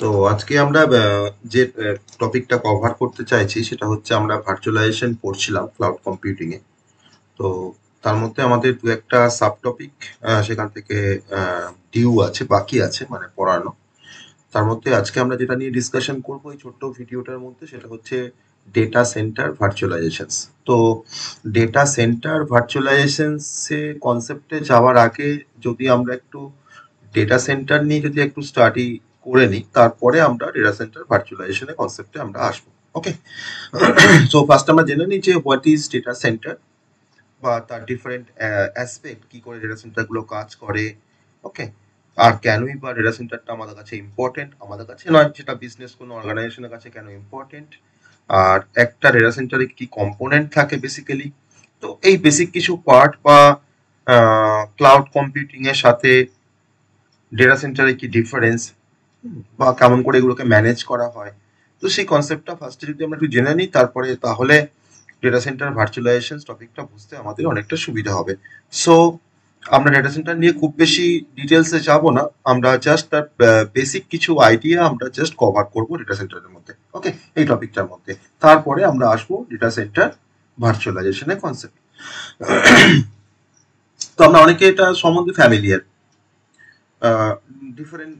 তো আজকে আমরা যে টপিকটা কভার করতে চাইছি সেটা হচ্ছে আমরা ভার্চুয়ালাইজেশন পড়ছিলাম ক্লাউড কম্পিউটিং এ তো তার মধ্যে আমাদের দু একটা সাব টপিক সেখান থেকে ডিউ আছে বাকি আছে মানে পড়ানো তার মধ্যে আজকে আমরা যেটা নিয়ে ডিসকাশন করব এই ছোট্ট ভিডিওটার মধ্যে সেটা হচ্ছে ডেটা সেন্টার ভার্চুয়ালাইজেশন তো ডেটা সেন্টার ভার্চুয়ালাইজেশনস কনসেপ্টে যাওয়ার আগে যদি আমরা একটু ডেটা সেন্টার নিয়ে যদি একটু স্টাডি করে নিই তারপরে আমরা ডেটা সেন্টার ভার্চুয়ালাইজেশনের কনসেপ্টে আমরা আসব ওকে সো ফার্স্ট আমরা জেনে নিই যে হোয়াট ইজ ডেটা সেন্টার বা তার ডিফারেন্ট অ্যাসপেক্ট কি করে ডেটা সেন্টারগুলো কাজ করে ওকে আর কেনই বা ডেটা সেন্টারটা আমাদের কাছে ইম্পর্টেন্ট আমাদের কাছে নয় সেটা বিজনেস কোনো অর্গানাইজেশনের কাছে কেন ইম্পর্টেন্ট আর একটা ডেটা সেন্টারে কি কম্পোনেন্ট থাকে বেসিক্যালি তো এই বেসিক কিছু পার্ট বা ক্লাউড কম্পিউটিংয়ের সাথে ডেটা সেন্টারে কি ডিফারেন্স বা কেমন করে এগুলোকে ম্যানেজ করা হয় তো সেই কনসেপ্টটা ফার্স্টে যদি আমরা একটু জেনে নিই তারপরে তাহলে ডেটা সেন্টার ভার্চুয়ালাইজেশন টপিকটা বুঝতে আমাদের অনেকটা সুবিধা হবে সো আমরা ডেটা সেন্টার নিয়ে খুব বেশি ডিটেলসে যাব না আমরা জাস্ট তার বেসিক কিছু আইডিয়া আমরা জাস্ট কভার করব ডেটা সেন্টারের মধ্যে ওকে এই টপিকটার মধ্যে তারপরে আমরা আসবো ডেটা সেন্টার ভার্চুয়ালাইজেশনের কনসেপ্ট তো আমরা অনেকে এটা সম্বন্ধে ফ্যামিলিয়ার ডিফারেন্ট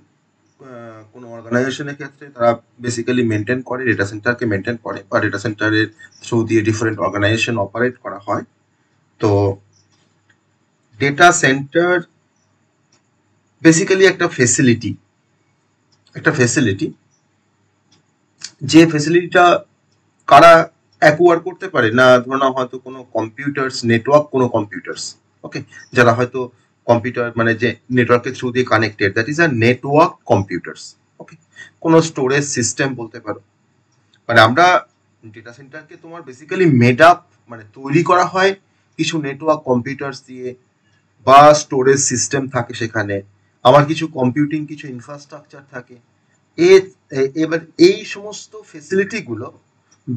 কোনো অর্গানাইজেশনের ক্ষেত্রে তারা বেসিক্যালি মেনটেন করে ডেটা সেন্টারকে মেনটেন করে বা ডেটা সেন্টারের থ্রু দিয়ে ডিফারেন্ট অর্গানাইজেশন অপারেট করা হয় তো ডেটা সেন্টার বেসিক্যালি একটা ফেসিলিটি একটা ফেসিলিটি যে ফেসিলিটিটা কারা অ্যাকোয়ার করতে পারে না ধরো হয়তো কোনো কম্পিউটার্স নেটওয়ার্ক কোনো কম্পিউটার্স ওকে যারা হয়তো কম্পিউটার মানে যে নেটওয়ার্কের থ্রু দিয়ে connected that is a network computers okay কোনো স্টোরেজ সিস্টেম বলতে পারো মানে আমরা ডেটা সেন্টারকে তোমার বেসিক্যালি মেড আপ মানে তৈরি করা হয় কিছু নেটওয়ার্ক কম্পিউটার্স দিয়ে বা স্টোরেজ সিস্টেম থাকে সেখানে আমার কিছু কম্পিউটিং কিছু ইনফ্রাস্ট্রাকচার থাকে এবার এই সমস্ত ফেসিলিটিগুলো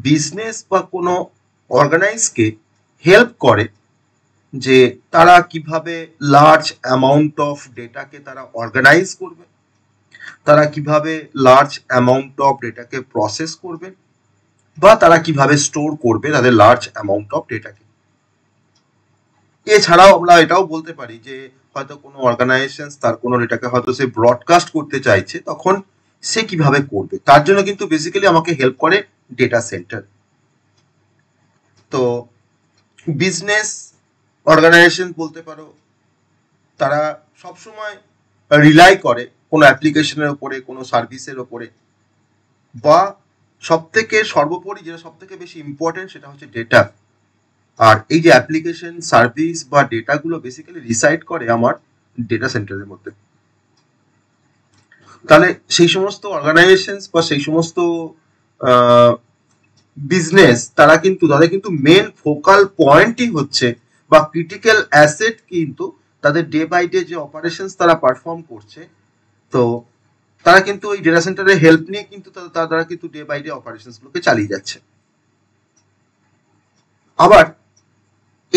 বিজনেস বা কোনো অর্গানাইজকে হেল্প করে যে তারা কিভাবে লার্জ অ্যামাউন্ট অফ ডেটাকে তারা অর্গানাইজ করবে তারা কিভাবে লার্জ অ্যামাউন্ট অফ ডেটাকে প্রসেস করবে বা তারা কিভাবে স্টোর করবে তাদের লার্জ অ্যামাউন্ট অফ ডেটাকে এছাড়াও আমরা এটাও বলতে পারি যে হয়তো কোনো অর্গানাইজেশন তার কোনো ডেটাকে হয়তো সে ব্রডকাস্ট করতে চাইছে তখন সে কিভাবে করবে তার জন্য কিন্তু বেসিক্যালি আমাকে হেল্প করে ডেটা সেন্টার তো বিজনেস অর্গানাইজেশন বলতে পারো তারা সবসময় রিলাই করে কোনো অ্যাপ্লিকেশনের ওপরে কোনো সার্ভিসের ওপরে বা সব থেকে সর্বোপরি যেটা সব থেকে বেশি ইম্পর্টেন্ট সেটা হচ্ছে ডেটা আর এই যে অ্যাপ্লিকেশন সার্ভিস বা ডেটাগুলো বেসিক্যালি রিসাইড করে আমার ডেটা সেন্টারের মধ্যে তাহলে সেই সমস্ত অর্গানাইজেশনস বা সেই সমস্ত বিজনেস তারা কিন্তু তাদের কিন্তু মেন ফোকাল পয়েন্টই হচ্ছে বা ক্রিটিক্যাল অ্যাসেট কিন্তু তাদের ডে বাই ডে যে অপারেশনস তারা পারফর্ম করছে তো তারা কিন্তু ওই ডেটা সেন্টারের হেল্প নিয়ে কিন্তু তারা কিন্তু ডে বাই ডে অপারেশন গুলোকে চালিয়ে যাচ্ছে আবার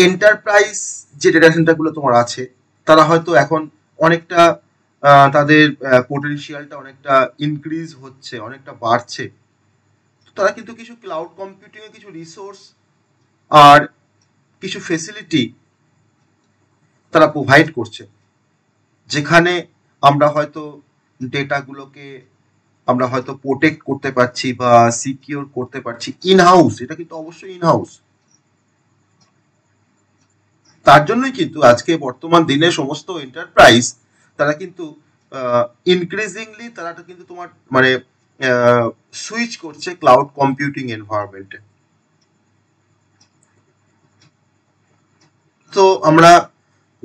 এন্টারপ্রাইজ যে ডেটা গুলো তোমার আছে তারা হয়তো এখন অনেকটা তাদের পোটেনশিয়ালটা অনেকটা ইনক্রিজ হচ্ছে অনেকটা বাড়ছে তারা কিন্তু কিছু ক্লাউড কম্পিউটিংয়ে কিছু রিসোর্স আর কিছু ফেসিলিটি তারা প্রোভাইড করছে যেখানে আমরা হয়তো ডেটাগুলোকে আমরা হয়তো প্রোটেক্ট করতে পারছি বা সিকিওর করতে পারছি ইন হাউস এটা কিন্তু অবশ্যই ইন হাউস তার জন্যই কিন্তু আজকে বর্তমান দিনে সমস্ত এন্টারপ্রাইজ তারা কিন্তু ইনক্রিজিংলি তারা কিন্তু তোমার মানে সুইচ করছে ক্লাউড কম্পিউটিং এনভায়রনমেন্টে তো আমরা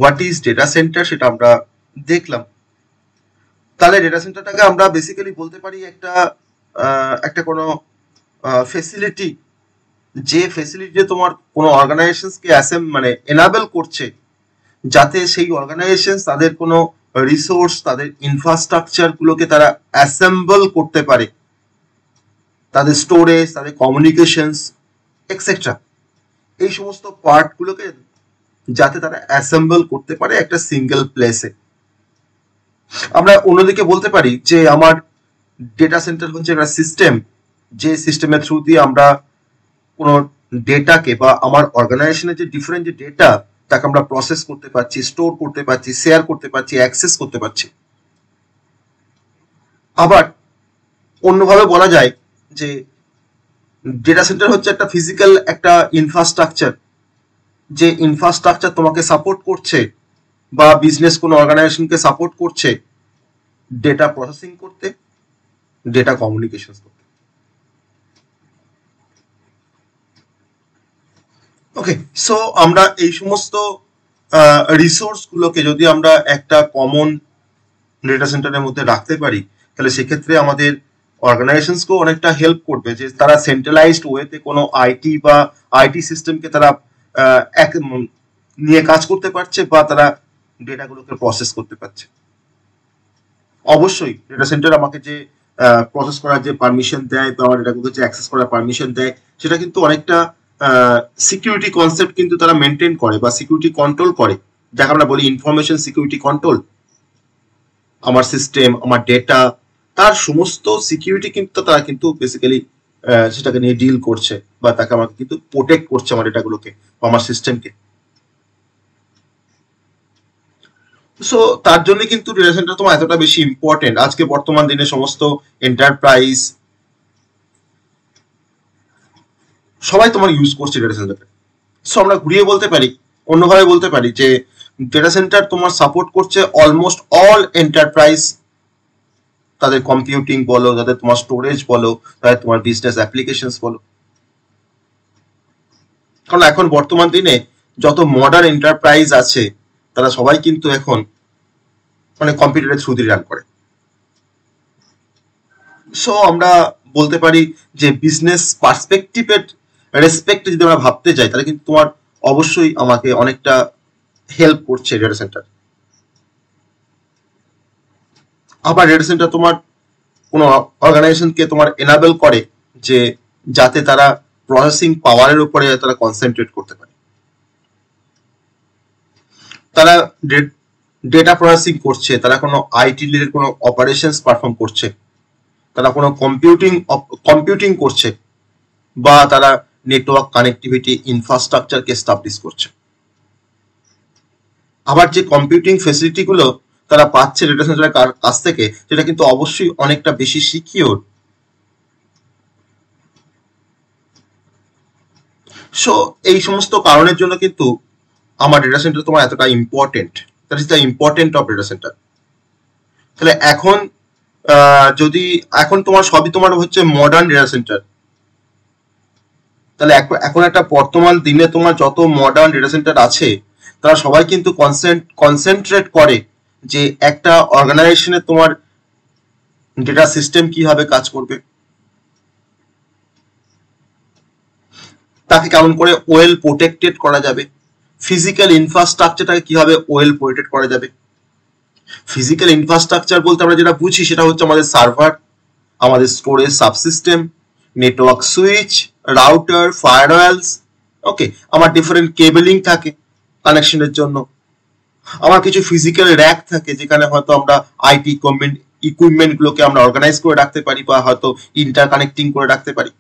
হোয়াট ইজ ডেটা সেন্টার সেটা আমরা দেখলাম তাহলে ডেটা সেন্টারটাকে আমরা বেসিক্যালি বলতে পারি একটা একটা কোনো ফেসিলিটি যে ফেসিলিটি তোমার কোনো অর্গানাইজেশনসকে অ্যাসেম মানে এনাবেল করছে যাতে সেই অর্গানাইজেশন তাদের কোনো রিসোর্স তাদের ইনফ্রাস্ট্রাকচারগুলোকে তারা অ্যাসেম্বল করতে পারে তাদের স্টোরেজ তাদের কমিউনিকেশনস এক্সেট্রা এই সমস্ত পার্টগুলোকে যাতে তারা অ্যাসেম্বল করতে পারে একটা সিঙ্গেল প্লেসে আমরা অন্যদিকে বলতে পারি যে আমার ডেটা সেন্টার হচ্ছে একটা সিস্টেম যে সিস্টেমের থ্রু দিয়ে আমরা কোনো ডেটাকে বা আমার অর্গানাইজেশনের যে ডিফারেন্ট যে ডেটা তাকে আমরা প্রসেস করতে পারছি স্টোর করতে পারছি শেয়ার করতে পারছি অ্যাক্সেস করতে পারছি আবার অন্যভাবে বলা যায় যে ডেটা সেন্টার হচ্ছে একটা ফিজিক্যাল একটা ইনফ্রাস্ট্রাকচার যে ইনফ্রাস্ট্রাকচার তোমাকে সাপোর্ট করছে বা বিজনেস কোনো অর্গানাইজেশনকে সাপোর্ট করছে ডেটা প্রসেসিং করতে ডেটা কমিউনিকেশন করতে ওকে সো আমরা এই সমস্ত রিসোর্সগুলোকে যদি আমরা একটা কমন ডেটা সেন্টারের মধ্যে রাখতে পারি তাহলে সেক্ষেত্রে আমাদের অর্গানাইজেশনকেও অনেকটা হেল্প করবে যে তারা সেন্ট্রালাইজড ওয়েতে কোনো আইটি বা আইটি সিস্টেমকে তারা এক নিয়ে কাজ করতে পারছে বা তারা ডেটাগুলোকে প্রসেস করতে পারছে অবশ্যই ডেটা সেন্টার আমাকে যে প্রসেস করার যে পারমিশন দেয় বা ডেটাগুলোকে যে অ্যাক্সেস করার পারমিশন দেয় সেটা কিন্তু অনেকটা সিকিউরিটি কনসেপ্ট কিন্তু তারা মেনটেন করে বা সিকিউরিটি কন্ট্রোল করে যাকে আমরা বলি ইনফরমেশন সিকিউরিটি কন্ট্রোল আমার সিস্টেম আমার ডেটা তার সমস্ত সিকিউরিটি কিন্তু তারা কিন্তু বেসিক্যালি সেটাকে নিয়ে ডিল করছে বা তাকে আমাকে কিন্তু প্রোটেক্ট করছে আমার ডেটাগুলোকে আমার সিস্টেমকে সো তার জন্য কিন্তু রিলেশনটা তোমার এতটা বেশি ইম্পর্টেন্ট আজকে বর্তমান দিনে সমস্ত এন্টারপ্রাইজ সবাই তোমার ইউজ করছে ডেটা সেন্টারকে সো আমরা ঘুরিয়ে বলতে পারি অন্যভাবে বলতে পারি যে ডেটা সেন্টার তোমার সাপোর্ট করছে অলমোস্ট অল এন্টারপ্রাইজ তাদের কম্পিউটিং বলো তাদের তোমার স্টোরেজ বলো তাদের তোমার বিজনেস অ্যাপ্লিকেশন বলো কারণ এখন বর্তমান দিনে যত মডার্ন এন্টারপ্রাইজ আছে তারা সবাই কিন্তু এখন মানে কম্পিউটারের থ্রু দিয়ে রান করে সো আমরা বলতে পারি যে বিজনেস পার্সপেক্টিভের রেসপেক্টে যদি আমরা ভাবতে চাই তাহলে কিন্তু তোমার অবশ্যই আমাকে অনেকটা হেল্প করছে ডেটা সেন্টার আবার সেন্টার তোমার কোনো অর্গানাইজেশনকে তোমার এনাবেল করে যে যাতে তারা প্রসেসিং পাওয়ারের উপরে তারা কনসেন্ট্রেট করতে পারে তারা ডেটা প্রসেসিং করছে তারা কোনো আইটি লিডের কোনো অপারেশনস পারফর্ম করছে তারা কোনো কম্পিউটিং কম্পিউটিং করছে বা তারা নেটওয়ার্ক কানেক্টিভিটি ইনফ্রাস্ট্রাকচারকে স্টাবলিশ করছে আবার যে কম্পিউটিং ফেসিলিটিগুলো তারা পাচ্ছে ডেটা সেন্টারের কাছ থেকে সেটা কিন্তু অবশ্যই অনেকটা বেশি সিকিওর সো এই সমস্ত কারণের জন্য কিন্তু আমার ডেটা সেন্টার তোমার এতটা important that is the important of data centre তাহলে এখন যদি এখন তোমার সবই তোমার হচ্ছে মডার্ন ডেটা সেন্টার তাহলে এখন একটা বর্তমান দিনে তোমার যত মডার্ন ডেটা সেন্টার আছে তারা সবাই কিন্তু কনসেন্ট কনসেন্ট্রেট করে যে একটা অর্গানাইজেশনে তোমার ডেটা সিস্টেম কিভাবে কাজ করবে তাকে কেমন করে ওয়েল প্রোটেক্টেড করা যাবে ফিজিক্যাল ইনফ্রাস্ট্রাকচারটাকে কিভাবে ওয়েল প্রোটেক্টেড করা যাবে ফিজিক্যাল ইনফ্রাস্ট্রাকচার বলতে আমরা যেটা বুঝি সেটা হচ্ছে আমাদের সার্ভার আমাদের storage subsystem network switch router fire okay আমার ডিফারেন্ট কেবলিং থাকে কানেকশনের জন্য আমার কিছু ফিজিক্যাল র্যাক থাকে যেখানে হয়তো আমরা আইটি ইকুইপমেন্ট গুলোকে আমরা অর্গানাইজ করে রাখতে পারি বা হয়তো ইন্টার কানেক্টিং করে রাখতে পারি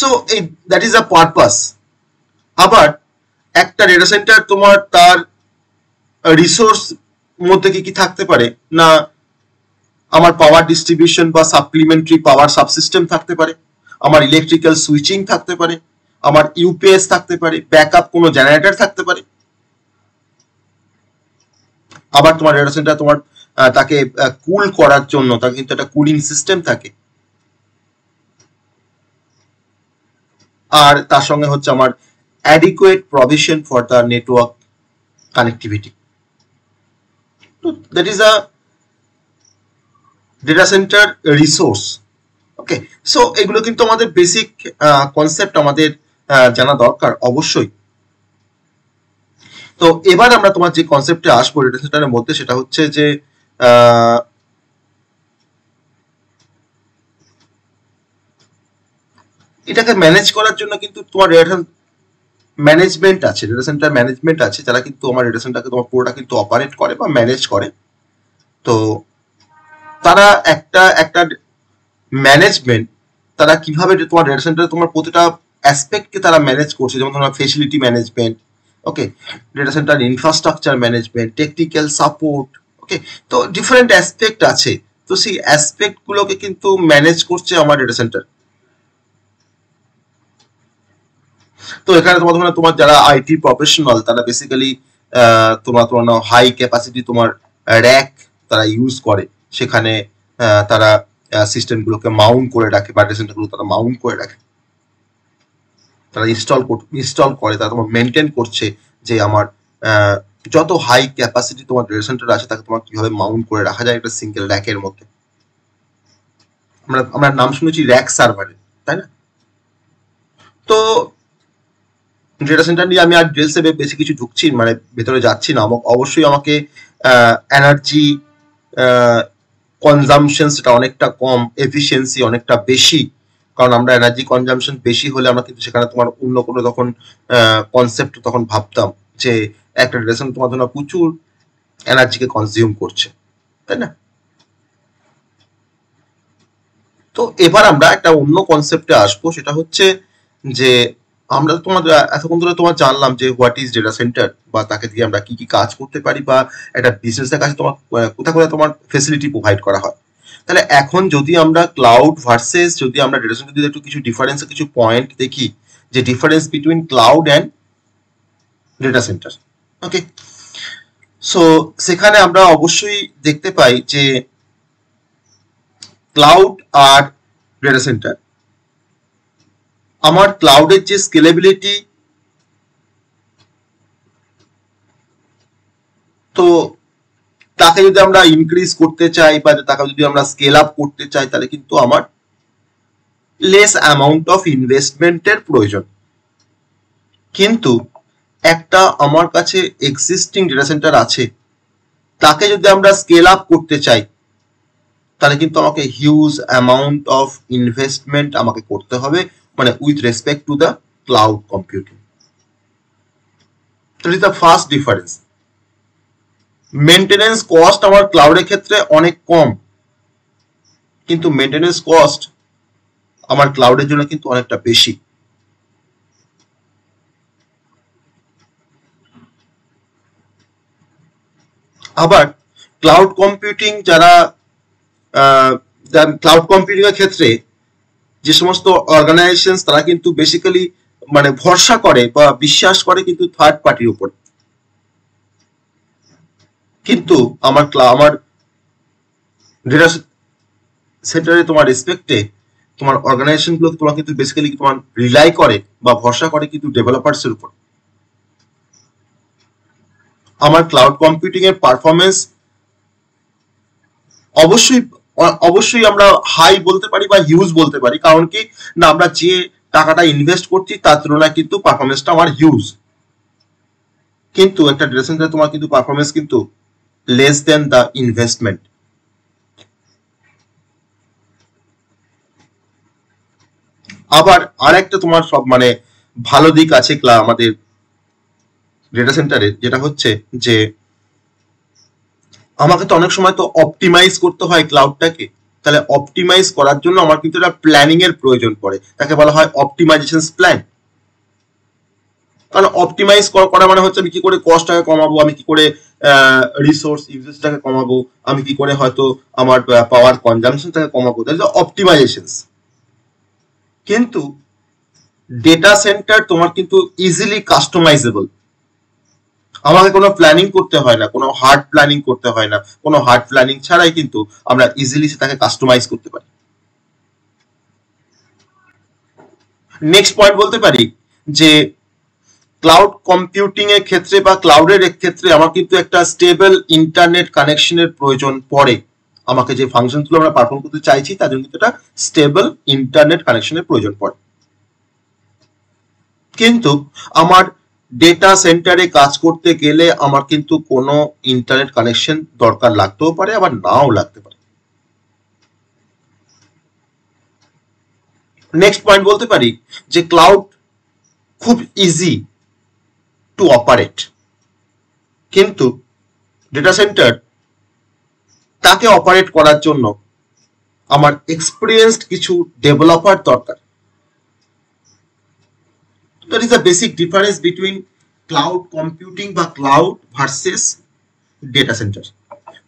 সো এই দ্যাট ইজ আ পারপাস আবার একটা ডেটা সেন্টার তোমার তার রিসোর্স মধ্যে কি কি থাকতে পারে না আমার পাওয়ার ডিস্ট্রিবিউশন বা সাপ্লিমেন্টারি পাওয়ার সাবসিস্টেম থাকতে পারে আমার ইলেকট্রিক্যাল সুইচিং থাকতে পারে আমার ইউপিএস থাকতে পারে ব্যাকআপ কোনো জেনারেটর থাকতে পারে আবার তোমার ডেটা সেন্টার তোমার তাকে কুল করার জন্য তার কিন্তু একটা কুলিং সিস্টেম থাকে আর তার সঙ্গে হচ্ছে আমার adequate provision for the network connectivity তো that is a data centre resource okay so এগুলো কিন্তু আমাদের বেসিক কনসেপ্ট আমাদের জানা দরকার অবশ্যই তো এবার আমরা তোমার যে কনসেপ্টে আসবো ডেটা সেন্টারের মধ্যে সেটা হচ্ছে যে এটাকে ম্যানেজ করার জন্য কিন্তু তোমার ডেটা ম্যানেজমেন্ট আছে ডেটা সেন্টার ম্যানেজমেন্ট আছে যারা কিন্তু আমার ডেটা সেন্টারকে তোমার পুরোটা কিন্তু অপারেট করে বা ম্যানেজ করে তো তারা একটা একটা ম্যানেজমেন্ট তারা কিভাবে তোমার ডেটা সেন্টারে তোমার প্রতিটা অ্যাসপেক্টকে তারা ম্যানেজ করছে যেমন ধরো facility management okay data centre infrastructure management technical support okay তো ডিফারেন্ট অ্যাসপেক্ট আছে তো সেই অ্যাসপেক্টগুলোকে কিন্তু ম্যানেজ করছে আমার ডেটা সেন্টার তো এখানে তোমার ধরো তোমার যারা আইটি প্রফেশনাল তারা বেসিক্যালি তোমার তোমার নাও হাই ক্যাপাসিটি তোমার র্যাক তারা ইউজ করে সেখানে তারা সিস্টেমগুলোকে মাউন্ট করে রাখে বা ডেটা সেন্টারগুলো তারা মাউন্ট করে রাখে তারা ইনস্টল ইনস্টল করে তারা তোমার মেনটেন করছে যে আমার যত হাই ক্যাপাসিটি তোমার ডেটা সেন্টার আছে তাকে তোমার কিভাবে মাউন্ট করে রাখা যায় একটা সিঙ্গেল র্যাকের মধ্যে আমরা আমরা নাম শুনেছি র্যাক সার্ভারে তাই না তো ডেটা সেন্টার নিয়ে আমি আর ডিটেলসে বেশি কিছু ঢুকছি মানে ভেতরে যাচ্ছি না আমাকে অবশ্যই আমাকে এনার্জি কনজামশন সেটা অনেকটা কম এফিসিয়েন্সি অনেকটা বেশি কারণ আমরা এনার্জি কনজামশন বেশি হলে আমরা কিন্তু সেখানে তোমার অন্য কোনো তখন কনসেপ্ট তখন ভাবতাম যে একটা রেশন তোমার জন্য প্রচুর এনার্জিকে কনজিউম করছে তাই না তো এবার আমরা একটা অন্য কনসেপ্টে আসবো সেটা হচ্ছে যে আমরা তোমার এতক্ষণ ধরে তোমার জানলাম যে হোয়াট ইজ ডেটা সেন্টার বা তাকে দিয়ে আমরা কি কি কাজ করতে পারি বা একটা বিজনেসের কাছে তোমার কোথায় কোথায় তোমার ফেসিলিটি প্রোভাইড করা হয় তাহলে এখন যদি আমরা ক্লাউড ভার্সেস যদি আমরা ডেটা সেন্টার যদি একটু কিছু ডিফারেন্স কিছু পয়েন্ট দেখি যে difference between cloud and data centre okay so সেখানে আমরা অবশ্যই দেখতে পাই যে ক্লাউড আর ডেটা সেন্টার আমার ক্লাউডের যে স্কেলেবিলিটি তো তাকে যদি আমরা ইনক্রিজ করতে চাই বা তাকে যদি আমরা স্কেল আপ করতে চাই তাহলে কিন্তু আমার লেস অ্যামাউন্ট অফ ইনভেস্টমেন্টের প্রয়োজন কিন্তু একটা আমার কাছে এক্সিস্টিং ডেটা সেন্টার আছে তাকে যদি আমরা স্কেল আপ করতে চাই তাহলে কিন্তু আমাকে হিউজ অ্যামাউন্ট অফ ইনভেস্টমেন্ট আমাকে করতে হবে মানে with respect to the cloud computing first difference maintenance cost আমার ক্লাউডের ক্ষেত্রে অনেক কম কিন্তু মেনটেনেন্স কস্ট আমার ক্লাউডের জন্য কিন্তু অনেকটা বেশি আবার ক্লাউড কম্পিউটিং যারা ক্লাউড কম্পিউটিং এর ক্ষেত্রে যে সমস্ত অর্গানাইজেশন তারা কিন্তু বেসিক্যালি মানে ভরসা করে বা বিশ্বাস করে কিন্তু থার্ড পার্টির উপর কিন্তু আমার আমার ডেটা সেন্টারে তোমার রেসপেক্টে তোমার গুলো তোমার কিন্তু বেসিক্যালি তোমার রিলাই করে বা ভরসা করে কিন্তু ডেভেলপার্স এর উপর আমার ক্লাউড কম্পিউটিং এর পারফরমেন্স অবশ্যই অবশ্যই আমরা হাই বলতে পারি বা হিউজ বলতে পারি কারণ কি না আমরা যে টাকাটা ইনভেস্ট করছি তার তুলনায় কিন্তু পারফরমেন্সটা আমার হিউজ কিন্তু একটা ডেটা সেন্টারে তোমার কিন্তু পারফরমেন্স কিন্তু less than the investment. আবার আর একটা তোমার সব মানে ভালো দিক আছে ক্লা আমাদের ডেটা সেন্টারে যেটা হচ্ছে যে আমাকে তো অনেক সময় তো অপটিমাইজ করতে হয় ক্লাউডটাকে তাহলে অপটিমাইজ করার জন্য আমার কিন্তু একটা প্ল্যানিং এর প্রয়োজন পড়ে তাকে বলা হয় অপটিমাইজেশন প্ল্যান কারণ অপটিমাইজ করা মানে হচ্ছে আমি কি করে কষ্টটাকে কমাবো আমি কি করে রিসোর্স ইউজেসটাকে কমাবো আমি কি করে হয়তো আমার পাওয়ার কনজামশনটাকে কমাবো দ্যাট অপটিমাইজেশন কিন্তু ডেটা সেন্টার তোমার কিন্তু ইজিলি কাস্টমাইজেবল আমাকে কোনো প্ল্যানিং করতে হয় না কোনো হার্ড প্ল্যানিং করতে হয় না কোনো হার্ড প্ল্যানিং ছাড়াই কিন্তু আমরা ইজিলি সেটাকে কাস্টমাইজ করতে পারি নেক্সট পয়েন্ট বলতে পারি যে ক্লাউড কম্পিউটিং এর ক্ষেত্রে বা ক্লাউডের ক্ষেত্রে আমার কিন্তু একটা স্টেবল ইন্টারনেট কানেকশনের প্রয়োজন পড়ে আমাকে যে ফাংশন ফাংশনগুলো আমরা পারফর্ম করতে চাইছি তার জন্য কিন্তু একটা স্টেবল ইন্টারনেট কানেকশনের প্রয়োজন পড়ে কিন্তু আমার ডেটা সেন্টারে কাজ করতে গেলে আমার কিন্তু কোনো ইন্টারনেট কানেকশন দরকার লাগতেও পারে আবার নাও লাগতে পারে নেক্সট পয়েন্ট বলতে পারি যে ক্লাউড খুব ইজি টু অপারেট কিন্তু ডেটা সেন্টার তাকে অপারেট করার জন্য আমার এক্সপিরিয়েন্সড কিছু ডেভেলপার দরকার that is the basic difference between cloud computing বা ক্লাউড ভার্সেস ডেটা সেন্টার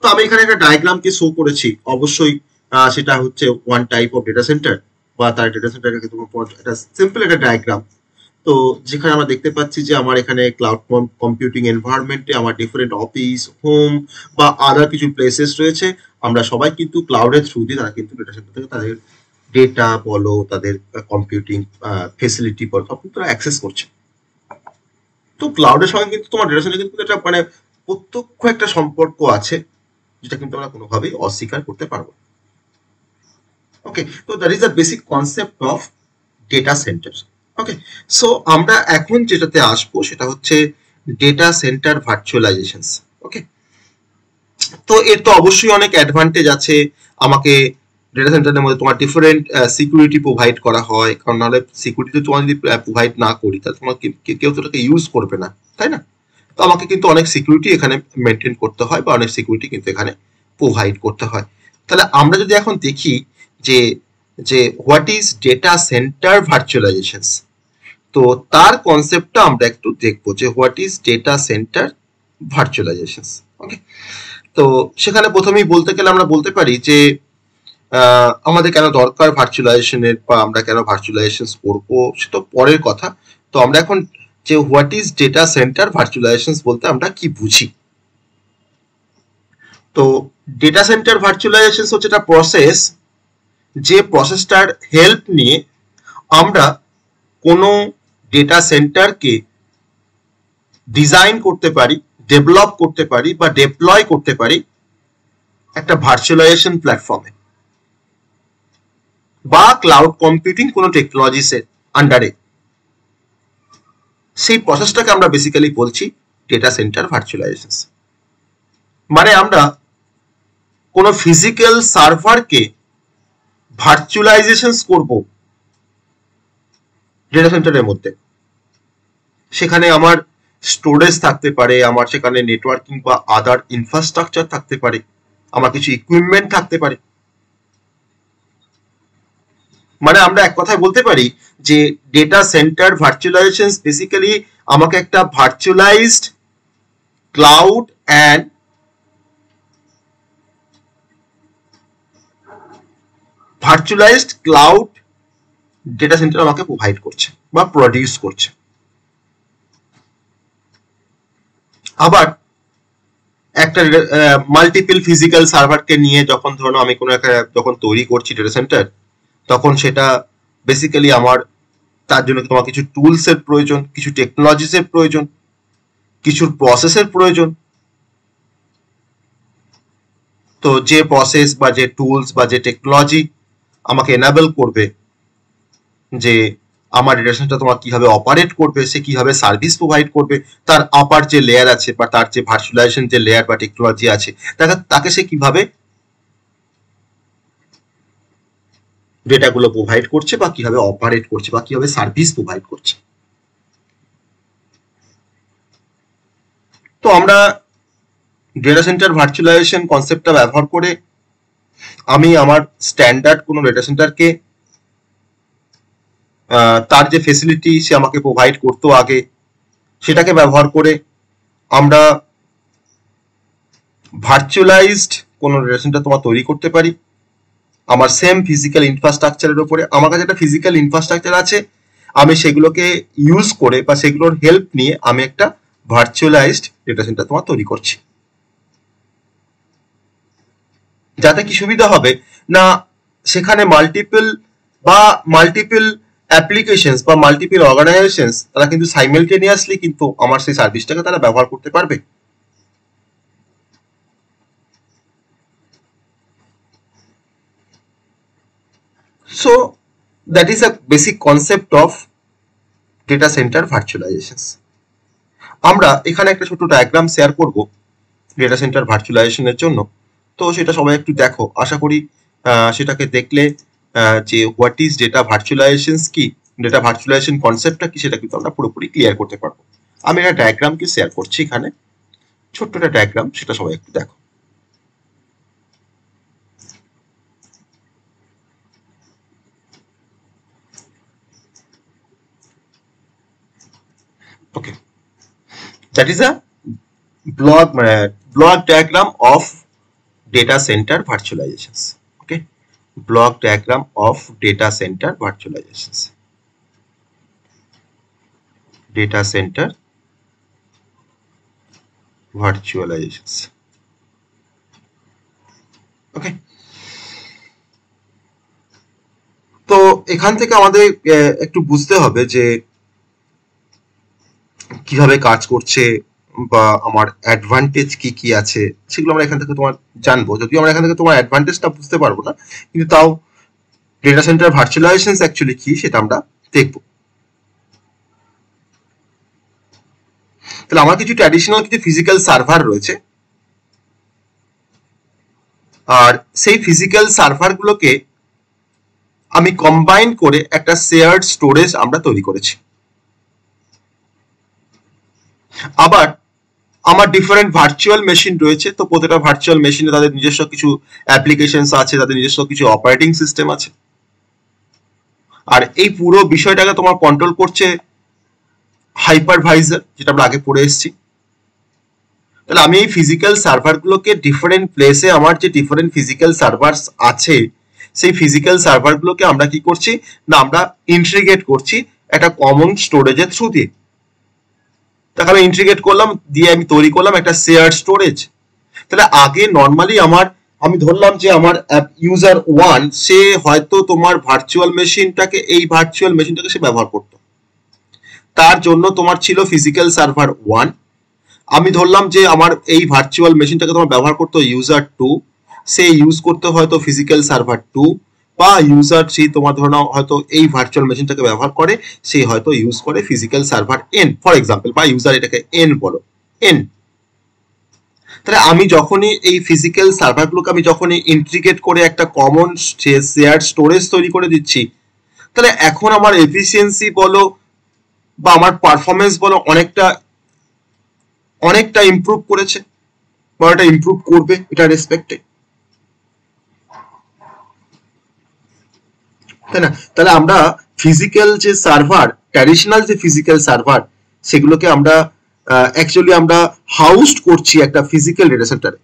তো আমি এখানে একটা ডায়াগ্রামকে শো করেছি অবশ্যই সেটা হচ্ছে one type of data centre বা তার ডেটা সেন্টারকে তোমার একটা সিম্পল একটা ডায়াগ্রাম তো যেখানে আমরা দেখতে পাচ্ছি যে আমার এখানে ক্লাউড কম্পিউটিং এনভায়রনমেন্টে আমার ডিফারেন্ট অফিস হোম বা আদার কিছু প্লেসেস রয়েছে আমরা সবাই কিন্তু ক্লাউডের থ্রু দিয়ে তারা কিন্তু ডেটা সেন্টার থেকে তাদের ডেটা বলো তাদের কম্পিউটিং ফেসিলিটি বলো সব কিন্তু তারা অ্যাক্সেস করছে তো ক্লাউডের সঙ্গে কিন্তু তোমার ডেটা সেন্টার কিন্তু একটা মানে প্রত্যক্ষ একটা সম্পর্ক আছে যেটা কিন্তু আমরা কোনোভাবেই অস্বীকার করতে পারবো ওকে তো that is the basic concept of data centre okay so আমরা এখন যেটাতে আসব সেটা হচ্ছে ডেটা সেন্টার ভার্চুয়ালাইজেশন ওকে তো এর তো অবশ্যই অনেক অ্যাডভান্টেজ আছে আমাকে ডেটা সেন্টারের মধ্যে তোমার ডিফারেন্ট সিকিউরিটি প্রোভাইড করা হয় কারণ নাহলে সিকিউরিটি তো তোমার যদি প্রোভাইড না করি তাহলে তোমার কেউ তো ওটাকে ইউজ করবে না তাই না তো আমাকে কিন্তু অনেক সিকিউরিটি এখানে মেনটেন করতে হয় বা অনেক সিকিউরিটি কিন্তু এখানে প্রোভাইড করতে হয় তাহলে আমরা যদি এখন দেখি যে যে what is data centre virtualizations তো তার কনসেপ্টটা আমরা একটু দেখবো যে what is data centre virtualization okay তো সেখানে প্রথমেই বলতে গেলে আমরা বলতে পারি যে আমাদের কেন দরকার ভার্চুয়ালাইজেশনের বা আমরা কেন ভার্চুয়ালাইজেশন করবো সে তো পরের কথা তো আমরা এখন যে what is data centre virtualization বলতে আমরা কি বুঝি তো ডেটা সেন্টার ভার্চুয়ালাইজেশন হচ্ছে একটা প্রসেস যে প্রসেসটার হেল্প নিয়ে আমরা কোনো ডেটা সেন্টারকে ডিজাইন করতে পারি ডেভেলপ করতে পারি বা ডেপ্লয় করতে পারি একটা ভার্চুয়ালাইজেশন প্ল্যাটফর্মে বা ক্লাউড কম্পিউটিং কোনো টেকনোলজিসের আন্ডারে সেই প্রসেসটাকে আমরা বেসিক্যালি বলছি ডেটা সেন্টার ভার্চুয়ালাইজেশন মানে আমরা কোনো ফিজিক্যাল সার্ভারকে ভার্চুয়ালাইজেশন করবো ডেটা সেন্টারের মধ্যে সেখানে আমার স্টোরেজ থাকতে পারে আমার সেখানে নেটওয়ার্কিং বা আদার ইনফ্রাস্ট্রাকচার থাকতে পারে আমার কিছু ইকুইপমেন্ট থাকতে পারে মানে আমরা এক কথায় বলতে পারি যে ডেটা সেন্টার ভার্চুয়ালাইজেশন বেসিক্যালি আমাকে একটা virtualized cloud and virtualized cloud data centre আমাকে প্রোভাইড করছে বা প্রডিউস করছে আবার একটা মাল্টিপল ফিজিক্যাল সার্ভারকে নিয়ে যখন ধরো আমি কোনো একটা যখন তৈরি করছি ডেটা সেন্টার তখন সেটা বেসিক্যালি আমার তার জন্য তোমার কিছু টুলসের প্রয়োজন কিছু টেকনোলজিসের প্রয়োজন কিছু প্রসেসের প্রয়োজন তো যে প্রসেস বা যে টুলস বা যে টেকনোলজি আমাকে এনাবেল করবে যে আমার সেন্টার তোমার কিভাবে অপারেট করবে সে কিভাবে সার্ভিস প্রোভাইড করবে তার আপার যে লেয়ার আছে বা তার যে ভার্চুয়ালাইজেশন যে লেয়ার বা টেকনোলজি আছে তাকে তাকে সে কিভাবে ডেটাগুলো প্রোভাইড করছে বা কিভাবে অপারেট করছে বা কিভাবে সার্ভিস প্রোভাইড করছে তো আমরা ডেটা সেন্টার ভার্চুয়ালাইজেশন কনসেপ্টটা ব্যবহার করে আমি আমার স্ট্যান্ডার্ড কোনো ডেটা সেন্টারকে তার যে ফেসিলিটি সে আমাকে প্রোভাইড করতো আগে সেটাকে ব্যবহার করে আমরা ভার্চুয়ালাইজড কোনো রিলেশনটা তোমার তৈরি করতে পারি আমার সেম ফিজিক্যাল ইনফ্রাস্ট্রাকচারের ওপরে আমার কাছে একটা ফিজিক্যাল ইনফ্রাস্ট্রাকচার আছে আমি সেগুলোকে ইউজ করে বা সেগুলোর হেল্প নিয়ে আমি একটা ভার্চুয়ালাইজড ডেটা সেন্টার তোমার তৈরি করছি যাতে কি সুবিধা হবে না সেখানে মাল্টিপল বা মাল্টিপল অ্যাপ্লিকেশনস বা মাল্টিপল অর্গানাইজেশনস তারা কিন্তু সাইমেলটেনিয়াসলি কিন্তু আমার সেই সার্ভিসটাকে তারা ব্যবহার করতে পারবে so that is a basic concept of data centre virtualization আমরা এখানে একটা ছোট ডায়াগ্রাম শেয়ার করব ডেটা সেন্টার ভার্চুয়ালাইজেশনের জন্য তো সেটা সবাই একটু দেখো আশা করি সেটাকে দেখলে যে হোয়াট ইজ ডেটা ভার্চুয়ালাইজেশন কি ডেটা ভার্চুয়ালাইজেশন কনসেপ্টটা কি সেটা কিন্তু আমরা পুরোপুরি ক্লিয়ার করতে পারবো আমি একটা ডায়াগ্রামকে শেয়ার করছি এখানে ছোট্ট একটা ডায়াগ্রাম সেটা সবাই একটু দেখো okay that is a block uh, মানে, block diagram of data center virtualizations block diagram of data center virtualizations. Data center virtualizations. Okay. তো এখান থেকে আমাদের একটু বুঝতে হবে যে কিভাবে কাজ করছে বা আমার অ্যাডভান্টেজ কি কি আছে সেগুলো আমরা এখান থেকে তোমার জানবো যদিও আমরা এখান থেকে তোমার অ্যাডভান্টেজটা বুঝতে পারবো না কিন্তু তাও ডেটা সেন্টার ভার্চুয়ালাইজেশন অ্যাকচুয়ালি কি সেটা আমরা দেখব তাহলে আমার কিছু ট্র্যাডিশনাল কিছু ফিজিক্যাল সার্ভার রয়েছে আর সেই ফিজিক্যাল সার্ভারগুলোকে আমি কম্বাইন করে একটা শেয়ার্ড স্টোরেজ আমরা তৈরি করেছি আবার আমার ডিফারেন্ট ভার্চুয়াল মেশিন রয়েছে তো প্রতিটা ভার্চুয়াল মেশিনে তাদের নিজস্ব কিছু অ্যাপ্লিকেশনস আছে তাদের নিজস্ব কিছু অপারেটিং সিস্টেম আছে আর এই পুরো বিষয়টাকে তোমার কন্ট্রোল করছে হাইপারভাইজার যেটা আমরা আগে পড়ে এসেছি তাহলে আমি এই ফিজিক্যাল সার্ভারগুলোকে ডিফারেন্ট প্লেসে আমার যে ডিফারেন্ট ফিজিক্যাল সার্ভারস আছে সেই ফিজিক্যাল সার্ভারগুলোকে আমরা কি করছি না আমরা ইন্ট্রিগেট করছি একটা কমন স্টোরেজের থ্রু দিয়ে তাকে আমি ইন্ট্রিগেট করলাম দিয়ে আমি তৈরি করলাম একটা শেয়ার স্টোরেজ তাহলে আগে নর্মালি আমার আমি ধরলাম যে আমার ইউজার ওয়ান সে হয়তো তোমার ভার্চুয়াল মেশিনটাকে এই ভার্চুয়াল মেশিনটাকে সে ব্যবহার করত তার জন্য তোমার ছিল ফিজিক্যাল সার্ভার ওয়ান আমি ধরলাম যে আমার এই ভার্চুয়াল মেশিনটাকে তোমার ব্যবহার করতো ইউজার টু সে ইউজ করতে হয়তো ফিজিক্যাল সার্ভার টু বা ইউজার সে তোমার ধরো হয়তো এই ভার্চুয়াল মেশিনটাকে ব্যবহার করে সে হয়তো ইউজ করে physical server N for example বা ইউজার এটাকে এন বলো এন তাহলে আমি যখনই এই ফিজিক্যাল সার্ভারগুলোকে আমি যখনই ইন্ট্রিগেট করে একটা কমন শেয়ার স্টোরেজ তৈরি করে দিচ্ছি তাহলে এখন আমার এফিসিয়েন্সি বলো বা আমার পারফরমেন্স বলো অনেকটা অনেকটা ইম্প্রুভ করেছে বা এটা ইম্প্রুভ করবে এটা রেসপেক্টে তাই না তাহলে আমরা ফিজিক্যাল যে সার্ভার ট্র্যাডিশনাল যে ফিজিক্যাল সার্ভার সেগুলোকে আমরা অ্যাকচুয়ালি আমরা হাউসড করছি একটা ফিজিক্যাল ডেটা সেন্টারে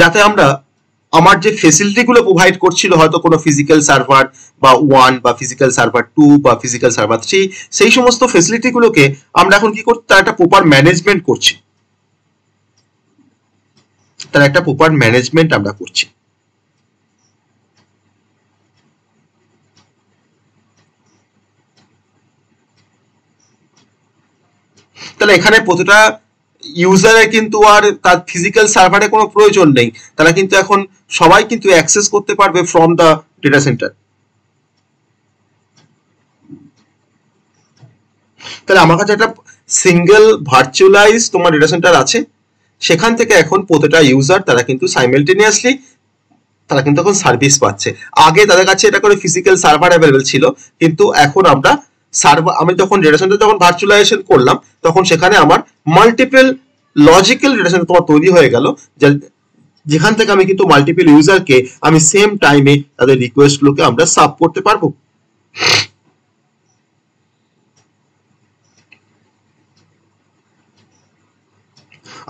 যাতে আমরা আমার যে ফেসিলিটি গুলো প্রোভাইড করছিল হয়তো কোনো ফিজিক্যাল সার্ভার বা ওয়ান বা ফিজিক্যাল সার্ভার টু বা ফিজিক্যাল সার্ভার থ্রি সেই সমস্ত ফেসিলিটি গুলোকে আমরা এখন কি করছি তার একটা প্রপার ম্যানেজমেন্ট করছি তার একটা প্রপার ম্যানেজমেন্ট আমরা করছি তাহলে এখানে প্রতিটা ইউজারের কিন্তু আর তার ফিজিক্যাল সার্ভারে কোনো প্রয়োজন নেই তারা কিন্তু এখন সবাই কিন্তু অ্যাক্সেস করতে পারবে ফ্রম দ্য ডেটা সেন্টার তাহলে আমার কাছে একটা সিঙ্গেল ভার্চুয়ালাইজ তোমার ডেটা সেন্টার আছে সেখান থেকে এখন প্রতিটা ইউজার তারা কিন্তু সাইমেলটেনিয়াসলি তারা কিন্তু এখন সার্ভিস পাচ্ছে আগে তাদের কাছে এটা করে ফিজিক্যাল সার্ভার অ্যাভেলেবেল ছিল কিন্তু এখন আমরা সার্ভার আমি যখন ডেটা সেন্টার যখন ভার্চুয়ালাইজেশন করলাম তখন সেখানে আমার মাল্টিপল লজিক্যাল ডেটা সেন্টার তোমার তৈরি হয়ে গেল যেখান থেকে আমি কিন্তু মাল্টিপল ইউজারকে আমি সেম টাইমে তাদের রিকোয়েস্টগুলোকে আমরা সাপ করতে পারবো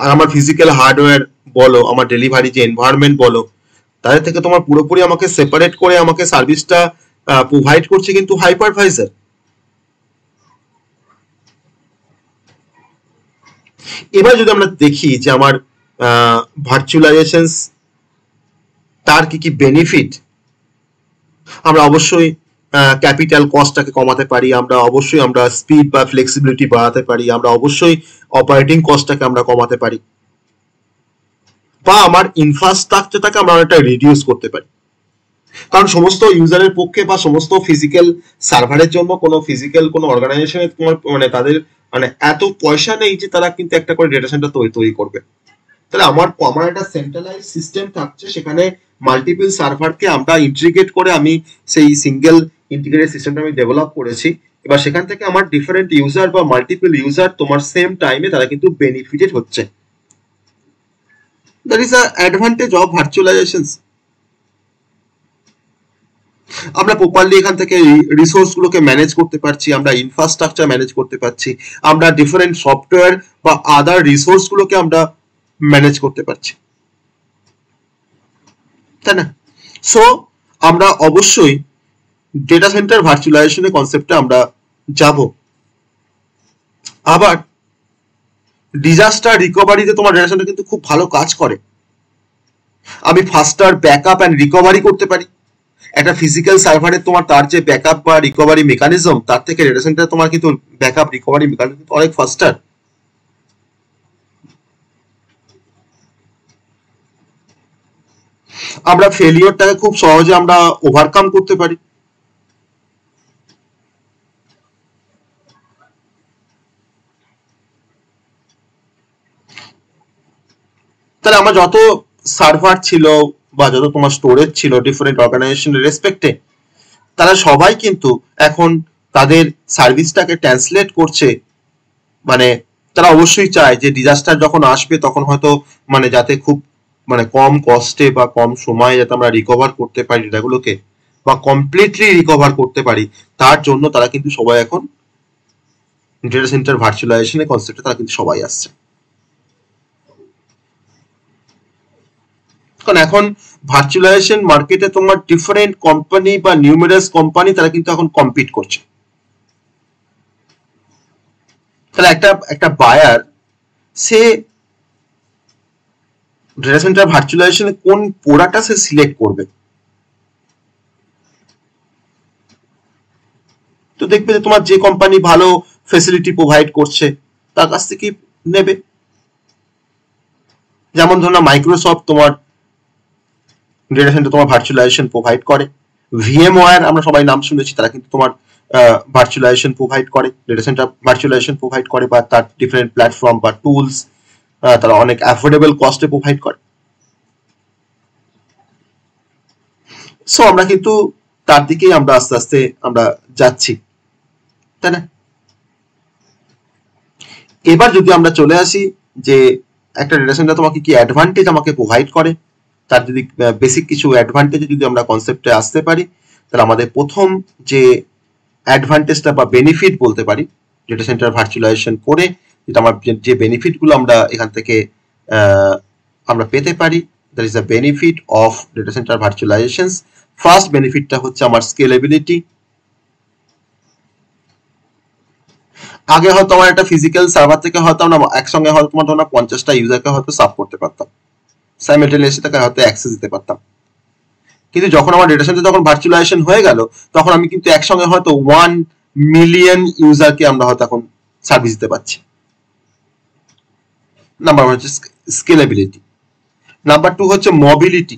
আর আমার ফিজিক্যাল হার্ডওয়্যার বলো আমার ডেলিভারি যে এনভায়রনমেন্ট বলো তাদের থেকে তোমার পুরোপুরি আমাকে সেপারেট করে আমাকে সার্ভিসটা প্রোভাইড করছে কিন্তু হাইপারভাইজার এবার যদি আমরা দেখি যে আমার ভার্চুয়ালাইজেশন তার কি কি বেনিফিট আমরা অবশ্যই ক্যাপিটাল কস্টটাকে কমাতে পারি আমরা অবশ্যই আমরা স্পিড বা ফ্লেক্সিবিলিটি বাড়াতে পারি আমরা অবশ্যই অপারেটিং কস্টটাকে আমরা কমাতে পারি বা আমার ইনফ্রাস্ট্রাকচারটাকে আমরা অনেকটা রিডিউস করতে পারি কারণ সমস্ত ইউজারের পক্ষে বা সমস্ত ফিজিক্যাল সার্ভারের জন্য কোনো ফিজিক্যাল কোনো অর্গানাইজেশনে মানে তাদের মানে এত পয়সা নেই যে তারা কিন্তু একটা করে ডেটা সেন্টার তৈরি তৈরি করবে তাহলে আমার আমার একটা সেন্ট্রালাইজ সিস্টেম থাকছে সেখানে মাল্টিপল সার্ভারকে আমরা ইন্ট্রিগেট করে আমি সেই সিঙ্গেল ইন্টিগ্রেটেড সিস্টেমটা আমি ডেভেলপ করেছি এবার সেখান থেকে আমার ডিফারেন্ট ইউজার বা মাল্টিপল ইউজার তোমার সেম টাইমে তারা কিন্তু বেনিফিটেড হচ্ছে that is a advantage of virtualization আমরা প্রপারলি এখান থেকে রিসোর্স গুলোকে ম্যানেজ করতে পারছি আমরা ইনফ্রাস্ট্রাকচার ম্যানেজ করতে পারছি আমরা ডিফারেন্ট সফটওয়্যার বা আদার গুলোকে আমরা ম্যানেজ করতে পারছি তাই না সো আমরা অবশ্যই ডেটা সেন্টার ভার্চুয়ালাইজেশনের কনসেপ্টে আমরা যাব আবার ডিজাস্টার রিকভারিতে তোমার ডেটা সেন্টার কিন্তু খুব ভালো কাজ করে আমি ফাস্টার ব্যাকআপ অ্যান্ড রিকভারি করতে পারি একটা ফিজিক্যাল সার্ভারে তোমার তার যে ব্যাকআপ বা রিকভারি মেকানিজম তার থেকে ডেটা সেন্টার তোমার কিন্তু ব্যাকআপ রিকভারি মেকানিজম অনেক ফাস্টার আমরা ফেলিওরটাকে খুব সহজে আমরা ওভারকাম করতে পারি তাহলে আমার যত সার্ভার ছিল বা যত তোমার স্টোরেজ ছিল ডিফারেন্ট অর্গানাইজেশনের রেসপেক্টে তারা সবাই কিন্তু এখন তাদের সার্ভিসটাকে ট্রান্সলেট করছে মানে তারা অবশ্যই চায় যে ডিজাস্টার যখন আসবে তখন হয়তো মানে যাতে খুব মানে কম কস্টে বা কম সময়ে যাতে আমরা রিকভার করতে পারি ডেটাগুলোকে বা কমপ্লিটলি রিকভার করতে পারি তার জন্য তারা কিন্তু সবাই এখন ডেটা সেন্টার ভার্চুয়ালাইজেশনের কনসেপ্টে তারা কিন্তু সবাই আসছে কারণ এখন ভার্চুয়ালাইজেশন মার্কেটে তোমার ডিফারেন্ট কোম্পানি বা নিউমেরাস কোম্পানি তারা কিন্তু এখন কম্পিট করছে তাহলে একটা একটা বায়ার সে ডেটা সেন্টার ভার্চুয়ালাইজেশন কোন পোড়াটা সে সিলেক্ট করবে তো দেখবে যে তোমার যে কোম্পানি ভালো ফেসিলিটি প্রোভাইড করছে তার কাছ থেকে নেবে যেমন ধরো মাইক্রোসফট তোমার ডেটা সেন্টার তোমার ভার্চুয়ালাইজেশন প্রোভাইড করে ভিএমওয়ার আমরা সবাই নাম শুনেছি তারা কিন্তু তোমার ভার্চুয়ালাইজেশন প্রোভাইড করে ডেটা সেন্টার ভার্চুয়ালাইজেশন প্রোভাইড করে বা তার ডিফারেন্ট প্ল্যাটফর্ম বা টুলস তারা অনেক অ্যাফোর্ডেবল কস্টে প্রোভাইড করে সো আমরা কিন্তু তার দিকেই আমরা আস্তে আস্তে আমরা যাচ্ছি তাই না এবার যদি আমরা চলে আসি যে একটা ডেটা সেন্টার তোমাকে কি অ্যাডভান্টেজ আমাকে প্রোভাইড করে তার যদি বেসিক কিছু অ্যাডভান্টেজে যদি আমরা কনসেপ্টে আসতে পারি তাহলে আমাদের প্রথম যে অ্যাডভান্টেজটা বা বেনিফিট বলতে পারি ডেটা সেন্টার ভার্চুয়ালাইজেশন করে যেটা আমার যে বেনিফিটগুলো আমরা এখান থেকে আমরা পেতে পারি that is the benefit of data centre virtualization first বেনিফিটটা হচ্ছে আমার স্কেলেবিলিটি আগে হয়তো আমার একটা ফিজিক্যাল সার্ভার থেকে হয়তো আমরা একসঙ্গে হয়তো তোমার পঞ্চাশটা ইউজারকে হয়তো সাপ করতে পারতাম সাইমেটেনিয়াসলি তাকে হয়তো অ্যাক্সেস দিতে পারতাম কিন্তু যখন আমার ডেটা সেন্টার যখন ভার্চুয়ালাইজেশন হয়ে গেল তখন আমি কিন্তু একসঙ্গে হয়তো ওয়ান মিলিয়ন ইউজারকে আমরা হয়তো এখন সার্ভিস দিতে পারছি নাম্বার ওয়ান হচ্ছে স্কেলেবিলিটি নাম্বার টু হচ্ছে মবিলিটি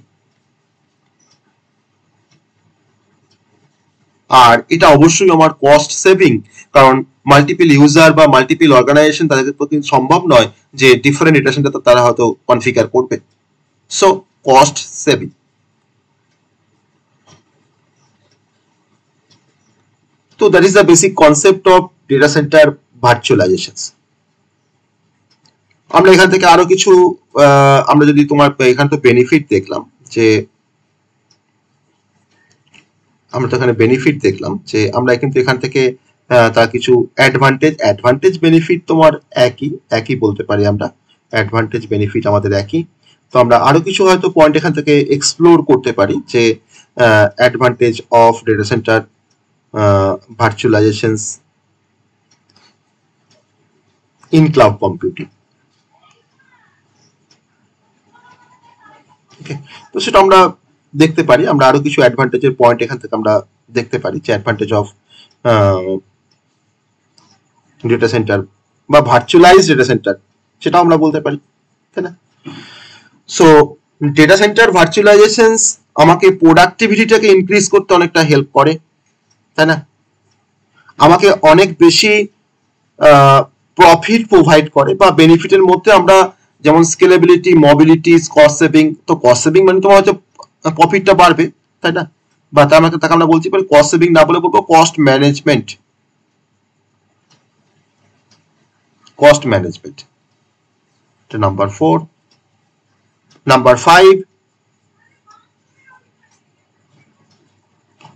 আর এটা অবশ্যই আমার কস্ট সেভিং কারণ মাল্টিপল ইউজার বা মাল্টিপল অর্গানাইজেশন তাদের প্রতি সম্ভব নয় যে ডিফারেন্ট সেন্টার তারা হয়তো কনফিগার করবে So cost saving. So that is the basic concept of data center virtualizations. আমরা এখান থেকে আরো কিছু আমরা যদি তোমার এখান তো বেনিফিট দেখলাম যে আমরা তো এখানে বেনিফিট দেখলাম যে আমরা কিন্তু এখান থেকে তার কিছু অ্যাডভান্টেজ অ্যাডভান্টেজ বেনিফিট তোমার একই একই বলতে পারি আমরা অ্যাডভান্টেজ বেনিফিট আমাদের একই তো আমরা আরো কিছু হয়তো পয়েন্ট এখান থেকে এক্সপ্লোর করতে পারি যে advantage of data centre virtualization in cloud computing তো সেটা আমরা দেখতে পারি আমরা আরো কিছু অ্যাডভান্টেজের পয়েন্ট এখান থেকে আমরা দেখতে পারি যে অ্যাডভান্টেজ অফ ডেটা সেন্টার বা ভার্চুয়ালাইজ ডেটা সেন্টার সেটা আমরা বলতে পারি তাই না সো ডেটা সেন্টার ভার্চুয়ালাইজেশনস আমাকে প্রোডাক্টিভিটিটাকে ইনক্রিজ করতে অনেকটা হেল্প করে তাই না আমাকে অনেক বেশি প্রফিট প্রোভাইড করে বা বেনিফিটের মধ্যে আমরা যেমন স্কেলেবিলিটি মবিলিটিস কস্ট সেভিং তো কস্ট সেভিং মানে তোমার হচ্ছে প্রফিটটা বাড়বে তাই না বা তার মধ্যে মানে তাকে আমরা বলছি কস্ট মানে সেভিং না বলে বলবো cost management cost management number four Number five,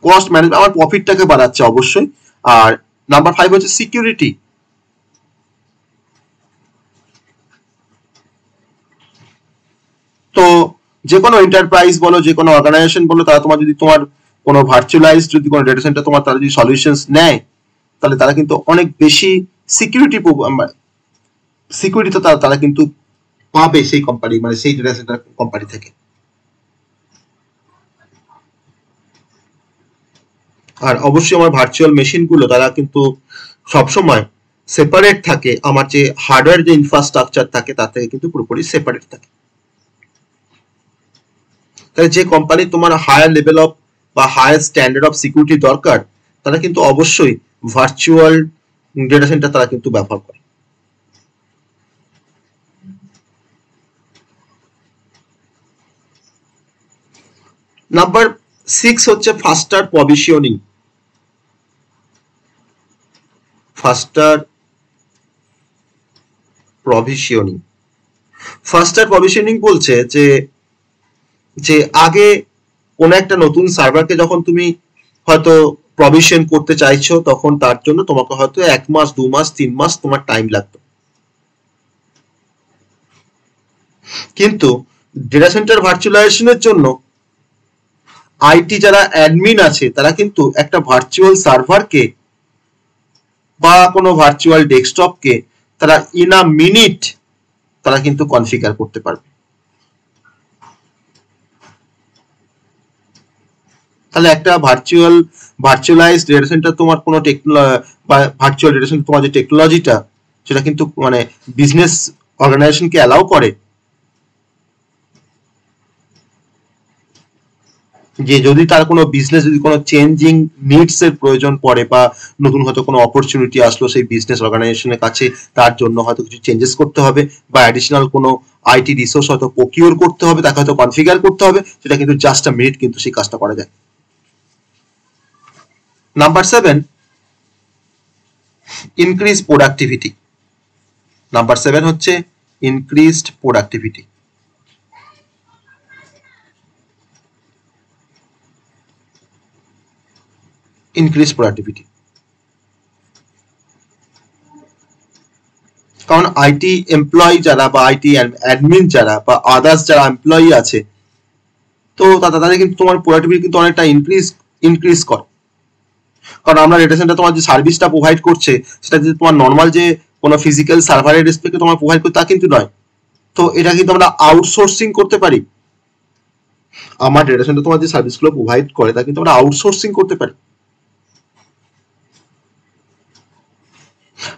cost management আমার প্রফিটটাকে বাড়াচ্ছে অবশ্যই আর নাম্বার ফাইভ হচ্ছে সিকিউরিটি তো যে কোনো এন্টারপ্রাইজ বলো যে কোনো অর্গানাইজেশন বলো তারা তোমার যদি তোমার কোনো ভার্চুয়ালাইজ যদি কোনো ডেটা সেন্টার তোমার তারা যদি সলিউশনস নেয় তাহলে তারা কিন্তু অনেক বেশি সিকিউরিটি সিকিউরিটি মানে তো তারা তারা কিন্তু পাবে সেই কোম্পানি মানে সেই ডেটা সেন্টার কোম্পানি থেকে আর অবশ্যই আমার ভার্চুয়াল মেশিন গুলো তারা কিন্তু সবসময় সেপারেট থাকে আমার যে হার্ডওয়্যার যে ইনফ্রাস্ট্রাকচার থাকে তার থেকে কিন্তু পুরোপুরি সেপারেট থাকে তাহলে যে কোম্পানি তোমার হায়ার লেভেল অফ বা হায়ার স্ট্যান্ডার্ড অফ সিকিউরিটি দরকার তারা কিন্তু অবশ্যই ভার্চুয়াল ডেটা সেন্টার তারা কিন্তু ব্যবহার করে নাম্বার সিক্স হচ্ছে ফাস্টার পভিশনিং ফাস্টার প্রভিশনিং ফাস্টার প্রভিশনিং বলছে যে যে আগে কোন একটা নতুন সার্ভারকে যখন তুমি হয়তো প্রভিশন করতে চাইছো তখন তার জন্য তোমাকে হয়তো এক মাস দু মাস তিন মাস তোমার টাইম লাগতো কিন্তু ডেটা সেন্টার ভার্চুয়ালাইজেশনের জন্য আইটি যারা অ্যাডমিন আছে তারা কিন্তু একটা ভার্চুয়াল সার্ভারকে বা কোনো ভার্চুয়াল ডেস্কটপকে তারা ইন আ মিনিট তারা কিন্তু কনফিগার করতে পারবে তাহলে একটা ভার্চুয়াল ভার্চুয়ালাইজড ডেটা সেন্টার তোমার কোনো বা ভার্চুয়াল ডেটা সেন্টার তোমার যে টেকনোলজিটা সেটা কিন্তু মানে বিজনেস অর্গানাইজেশনকে অ্যালাউ করে যে যদি তার কোনো বিজনেস যদি কোনো চেঞ্জিং নিডস এর প্রয়োজন পড়ে বা নতুন হয়তো কোনো অপরচুনিটি আসলো সেই বিজনেস অর্গানাইজেশনের কাছে তার জন্য হয়তো কিছু চেঞ্জেস করতে হবে বা অ্যাডিশনাল কোনো আইটি রিসোর্স হয়তো প্রোকিওর করতে হবে তাকে হয়তো কনফিগার করতে হবে সেটা কিন্তু জাস্ট আ মিনিট কিন্তু সেই কাজটা করা যায় number seven increase productivity number seven হচ্ছে ইনক্রিজড প্রোডাক্টিভিটি ইনক্রিজ productivity কারণ আইটি এমপ্লয়ি যারা বা আইটি অ্যাডমিন যারা বা আদার্স যারা এমপ্লয়ি আছে তো তাদের কিন্তু তোমার প্রোডাক্টিভিটি কিন্তু অনেকটা ইনক্রিজ ইনক্রিজ করে কারণ আমরা ডেটা সেন্টার তোমার যে সার্ভিসটা প্রোভাইড করছে সেটা যদি তোমার নর্মাল যে কোনো ফিজিক্যাল সার্ভারের রেসপেক্টে তোমার প্রোভাইড করে তা কিন্তু নয় তো এটা কিন্তু আমরা আউটসোর্সিং করতে পারি আমার ডেটা সেন্টার তোমার যে সার্ভিসগুলো প্রোভাইড করে তা কিন্তু আমরা আউটসোর্সিং করতে পারি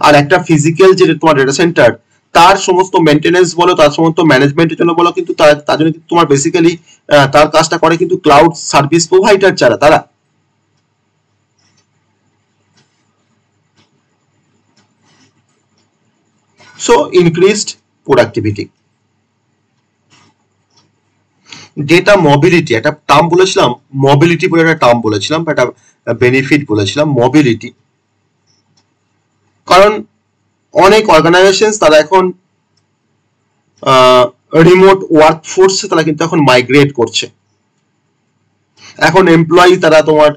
আর একটা ফিজিক্যাল যে তোমার ডেটা সেন্টার তার সমস্ত মেনটেন্স বলো তার সমস্ত ম্যানেজমেন্টের জন্য বলো কিন্তু তার জন্য তোমার বেসিক্যালি তার কাজটা করে কিন্তু ক্লাউড সার্ভিস প্রোভাইডার যারা তারা so increased productivity data mobility একটা টার্ম বলেছিলাম মবিলিটি বলে একটা টার্ম বলেছিলাম একটা বেনিফিট বলেছিলাম মবিলিটি কারণ অনেক অর্গানাইজেশন তারা এখন রিমোট ওয়ার্ক ফোর্স তারা কিন্তু এখন মাইগ্রেট করছে এখন এমপ্লয়ি তারা তোমার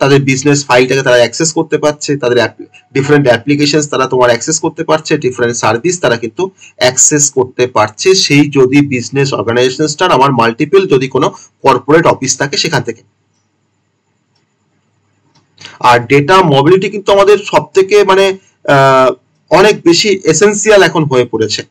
তাদের বিজনেস ফাইলটাকে তারা অ্যাক্সেস করতে পারছে তাদের ডিফারেন্ট অ্যাপ্লিকেশন তারা তোমার অ্যাক্সেস করতে পারছে ডিফারেন্ট সার্ভিস তারা কিন্তু অ্যাক্সেস করতে পারছে সেই যদি বিজনেস অর্গানাইজেশনটার আমার মাল্টিপল যদি কোনো কর্পোরেট অফিস থাকে সেখান থেকে আর ডেটা মোবিলিটি কিন্তু আমাদের সব থেকে মানে অনেক বেশি এসেন্সিয়াল এখন হয়ে পড়েছে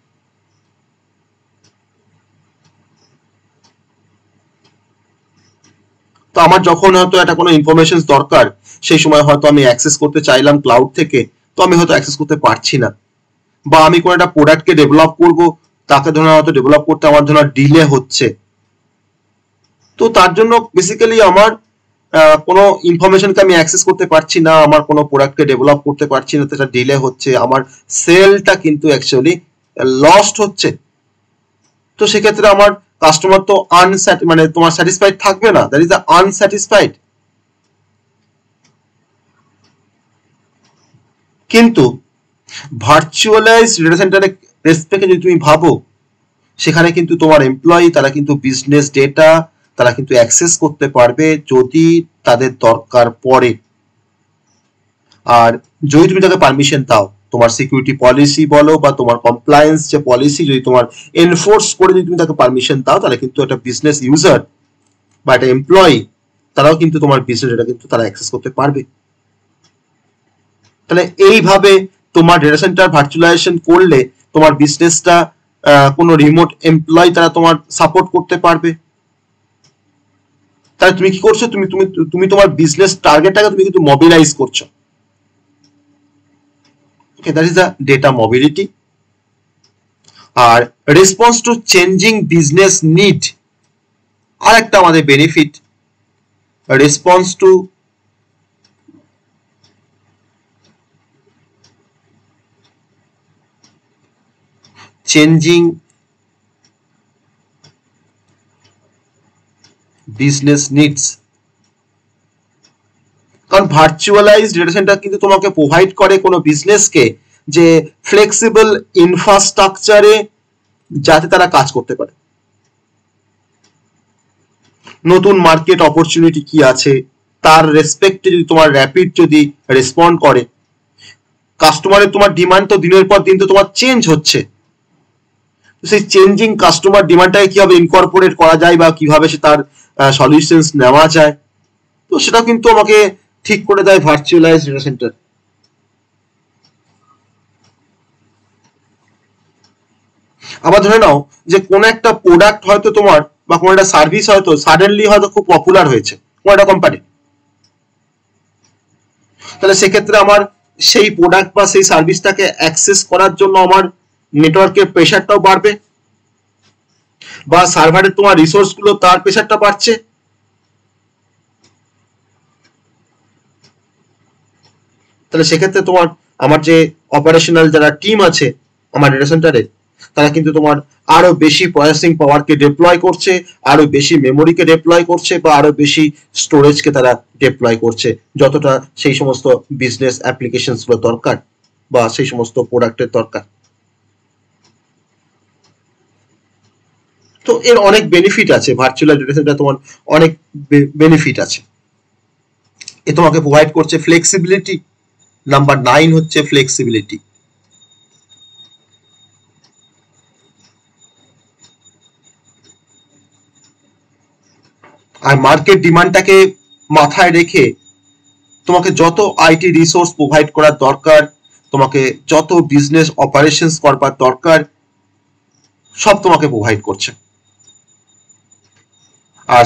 তো আমার যখন হয়তো একটা কোনো ইনফরমেশন দরকার সেই সময় হয়তো আমি অ্যাক্সেস করতে চাইলাম ক্লাউড থেকে তো আমি হয়তো অ্যাক্সেস করতে পারছি না বা আমি কোনো একটা প্রোডাক্টকে ডেভেলপ করব তাকে ধরো হয়তো ডেভেলপ করতে আমার ধরো ডিলে হচ্ছে তো তার জন্য বেসিক্যালি আমার কোনো ইনফরমেশনকে আমি অ্যাক্সেস করতে পারছি না আমার কোনো প্রোডাক্টকে ডেভেলপ করতে পারছি না সেটা ডিলে হচ্ছে আমার সেলটা কিন্তু অ্যাকচুয়ালি লস্ট হচ্ছে তো সেক্ষেত্রে আমার কাস্টমার তো আনস্যাটি মানে তোমার স্যাটিসফাইড থাকবে না দ্যাট ইজ দ্য আনস্যাটিসফাইড কিন্তু ভার্চুয়ালাইজ ডেটা সেন্টারের রেসপেক্টে যদি তুমি ভাবো সেখানে কিন্তু তোমার এমপ্লয়ি তারা কিন্তু বিজনেস ডেটা তারা কিন্তু অ্যাক্সেস করতে পারবে যদি তাদের দরকার পড়ে আর যদি তুমি তাকে পারমিশন দাও তোমার সিকিউরিটি পলিসি বলো বা তোমার কমপ্লায়েন্স যে পলিসি যদি তোমার এনফোর্স করে যদি তুমি তাকে পারমিশন দাও তাহলে কিন্তু একটা বিজনেস ইউজার বা একটা এমপ্লয়ি তারাও কিন্তু তোমার বিজনেস এটা কিন্তু তারা অ্যাক্সেস করতে পারবে তাহলে এইভাবে তোমার ডেটা সেন্টার ভার্চুয়ালাইজেশন করলে তোমার বিজনেসটা কোনো রিমোট এমপ্লয় তারা তোমার সাপোর্ট করতে পারবে তাহলে তুমি কি করছো তুমি তুমি তুমি তোমার বিজনেস টার্গেটটাকে তুমি কিন্তু মবিলাইজ করছো okay that is the data mobility আর response to changing business need আর একটা আমাদের benefit response to changing business needs কারণ ভার্চুয়ালাইজ ডেটা সেন্টার কিন্তু তোমাকে প্রোভাইড করে কোনো বিজনেসকে যে ফ্লেক্সিবল ইনফ্রাস্ট্রাকচারে যাতে তারা কাজ করতে পারে নতুন মার্কেট অপরচুনিটি কি আছে তার রেসপেক্টে যদি তোমার র্যাপিড যদি রেসপন্ড করে কাস্টমারের তোমার ডিমান্ড তো দিনের পর দিন তো তোমার চেঞ্জ হচ্ছে সেই চেঞ্জিং কাস্টমার ডিমান্ডটাকে কিভাবে ইনকর্পোরেট করা যায় বা কিভাবে সে তার সলিউশনস নেওয়া যায় তো সেটাও কিন্তু আমাকে ঠিক করে দেয় ভার্চুয়ালাইজ ডেটা সেন্টার আবার ধরে নাও যে কোন একটা প্রোডাক্ট হয়তো তোমার বা কোন একটা সার্ভিস হয়তো সাডেনলি হয়তো খুব পপুলার হয়েছে কোন একটা কোম্পানি তাহলে সেক্ষেত্রে আমার সেই প্রোডাক্ট বা সেই সার্ভিসটাকে অ্যাক্সেস করার জন্য আমার নেটওয়ার্কের প্রেশারটাও বাড়বে বা সার্ভারে তোমার রিসোর্সগুলো তার প্রেশারটা বাড়ছে তাহলে সেক্ষেত্রে তোমার আমার যে অপারেশনাল যারা টিম আছে আমার ডেটা সেন্টারে তারা কিন্তু তোমার আরো বেশি প্রসেসিং পাওয়ারকে ডিপ্লয় করছে আরো বেশি মেমোরিকে ডিপ্লয় করছে বা আরো বেশি স্টোরেজকে তারা ডিপ্লয় করছে যতটা সেই সমস্ত বিজনেস গুলো দরকার বা সেই সমস্ত প্রোডাক্টের দরকার তো এর অনেক বেনিফিট আছে ভার্চুয়াল ডেটা সেন্টার তোমার অনেক বেনিফিট আছে এ তোমাকে প্রোভাইড করছে ফ্লেক্সিবিলিটি নাম্বার নাইন হচ্ছে ফ্লেক্সিবিলিটি আর মার্কেট ডিমান্ডটাকে মাথায় রেখে তোমাকে যত আইটি রিসোর্স প্রোভাইড করার দরকার তোমাকে যত বিজনেস অপারেশনস করবার দরকার সব তোমাকে প্রোভাইড করছে আর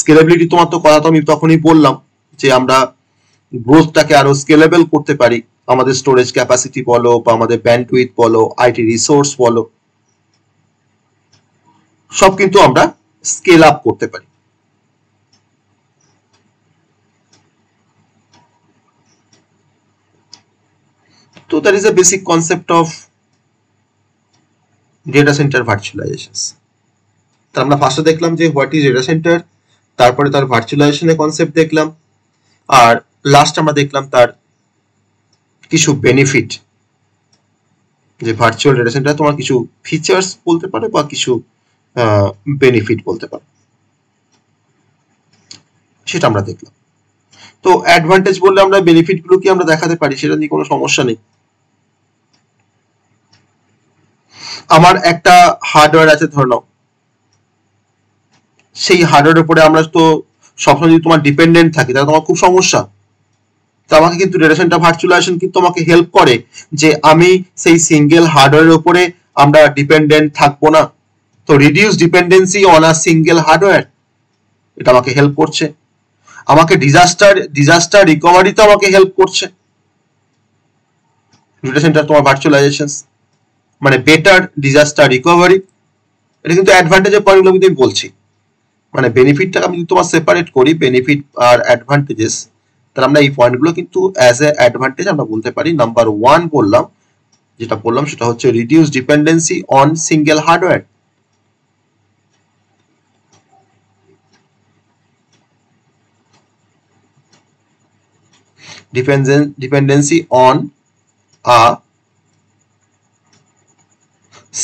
স্কেলেবিলিটি তোমার তো কথা তো আমি তখনই বললাম যে আমরা গ্রোথটাকে আরো স্কেলেবল করতে পারি আমাদের স্টোরেজ ক্যাপাসিটি বলো বা আমাদের ব্যান্ডউইথ বলো আইটি রিসোর্স বলো সব কিন্তু আমরা স্কেল আপ করতে পারি তো that is a basic concept of data centre virtualization তা আমরা ফার্স্টে দেখলাম যে হোয়াট ইজ ডেটা সেন্টার তারপরে তার ভার্চুয়ালাইজেশনের কনসেপ্ট দেখলাম আর লাস্ট আমরা দেখলাম তার কিছু বেনিফিট যে ভার্চুয়াল ডেটা সেন্টার তোমার কিছু ফিচার্স বলতে পারে বা কিছু বেনিফিট বলতে পারে সেটা আমরা দেখলাম তো অ্যাডভান্টেজ বললে আমরা গুলো কি আমরা দেখাতে পারি সেটা নিয়ে কোনো সমস্যা নেই আমার একটা হার্ডওয়্যার আছে ধরে নাও সেই হার্ডওয়ার উপরে আমরা তো সবসময় যদি তোমার ডিপেন্ডেন্ট থাকি তাহলে তোমার খুব সমস্যা তো আমাকে কিন্তু ডেটা সেন্টার ভার্চুয়ালাইজেশন কিন্তু আমাকে হেল্প করে যে আমি সেই সিঙ্গেল হার্ডওয়্যারের উপরে আমরা ডিপেন্ডেন্ট থাকবো না তো reduce dependency on a single hardware এটা আমাকে হেল্প করছে আমাকে ডিজাস্টার ডিজাস্টার রিকভারি তো আমাকে হেল্প করছে ডেটা সেন্টার তোমার ভার্চুয়ালাইজেশন মানে বেটার ডিজাস্টার রিকভারি এটা কিন্তু অ্যাডভান্টেজের পয়েন্টগুলো আমি বলছি মানে बेनिफिटটাকে আমি তোমারে সেপারেট করি बेनिफिट আর অ্যাডভান্টেজেস তাহলে আমরা এই পয়েন্টগুলো কিন্তু অ্যাজ এ অ্যাডভান্টেজ আমরা বলতে পারি নাম্বার 1 বললাম যেটা বললাম সেটা হচ্ছে reduce dependency on single hardware dependence dependency on a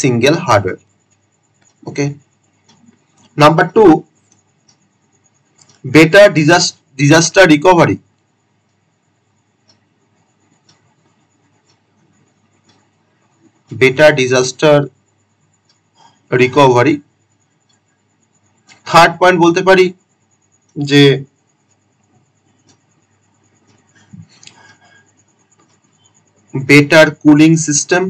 single hardware okay number 2 better disaster recovery better disaster recovery third point বলতে পারি যে better cooling system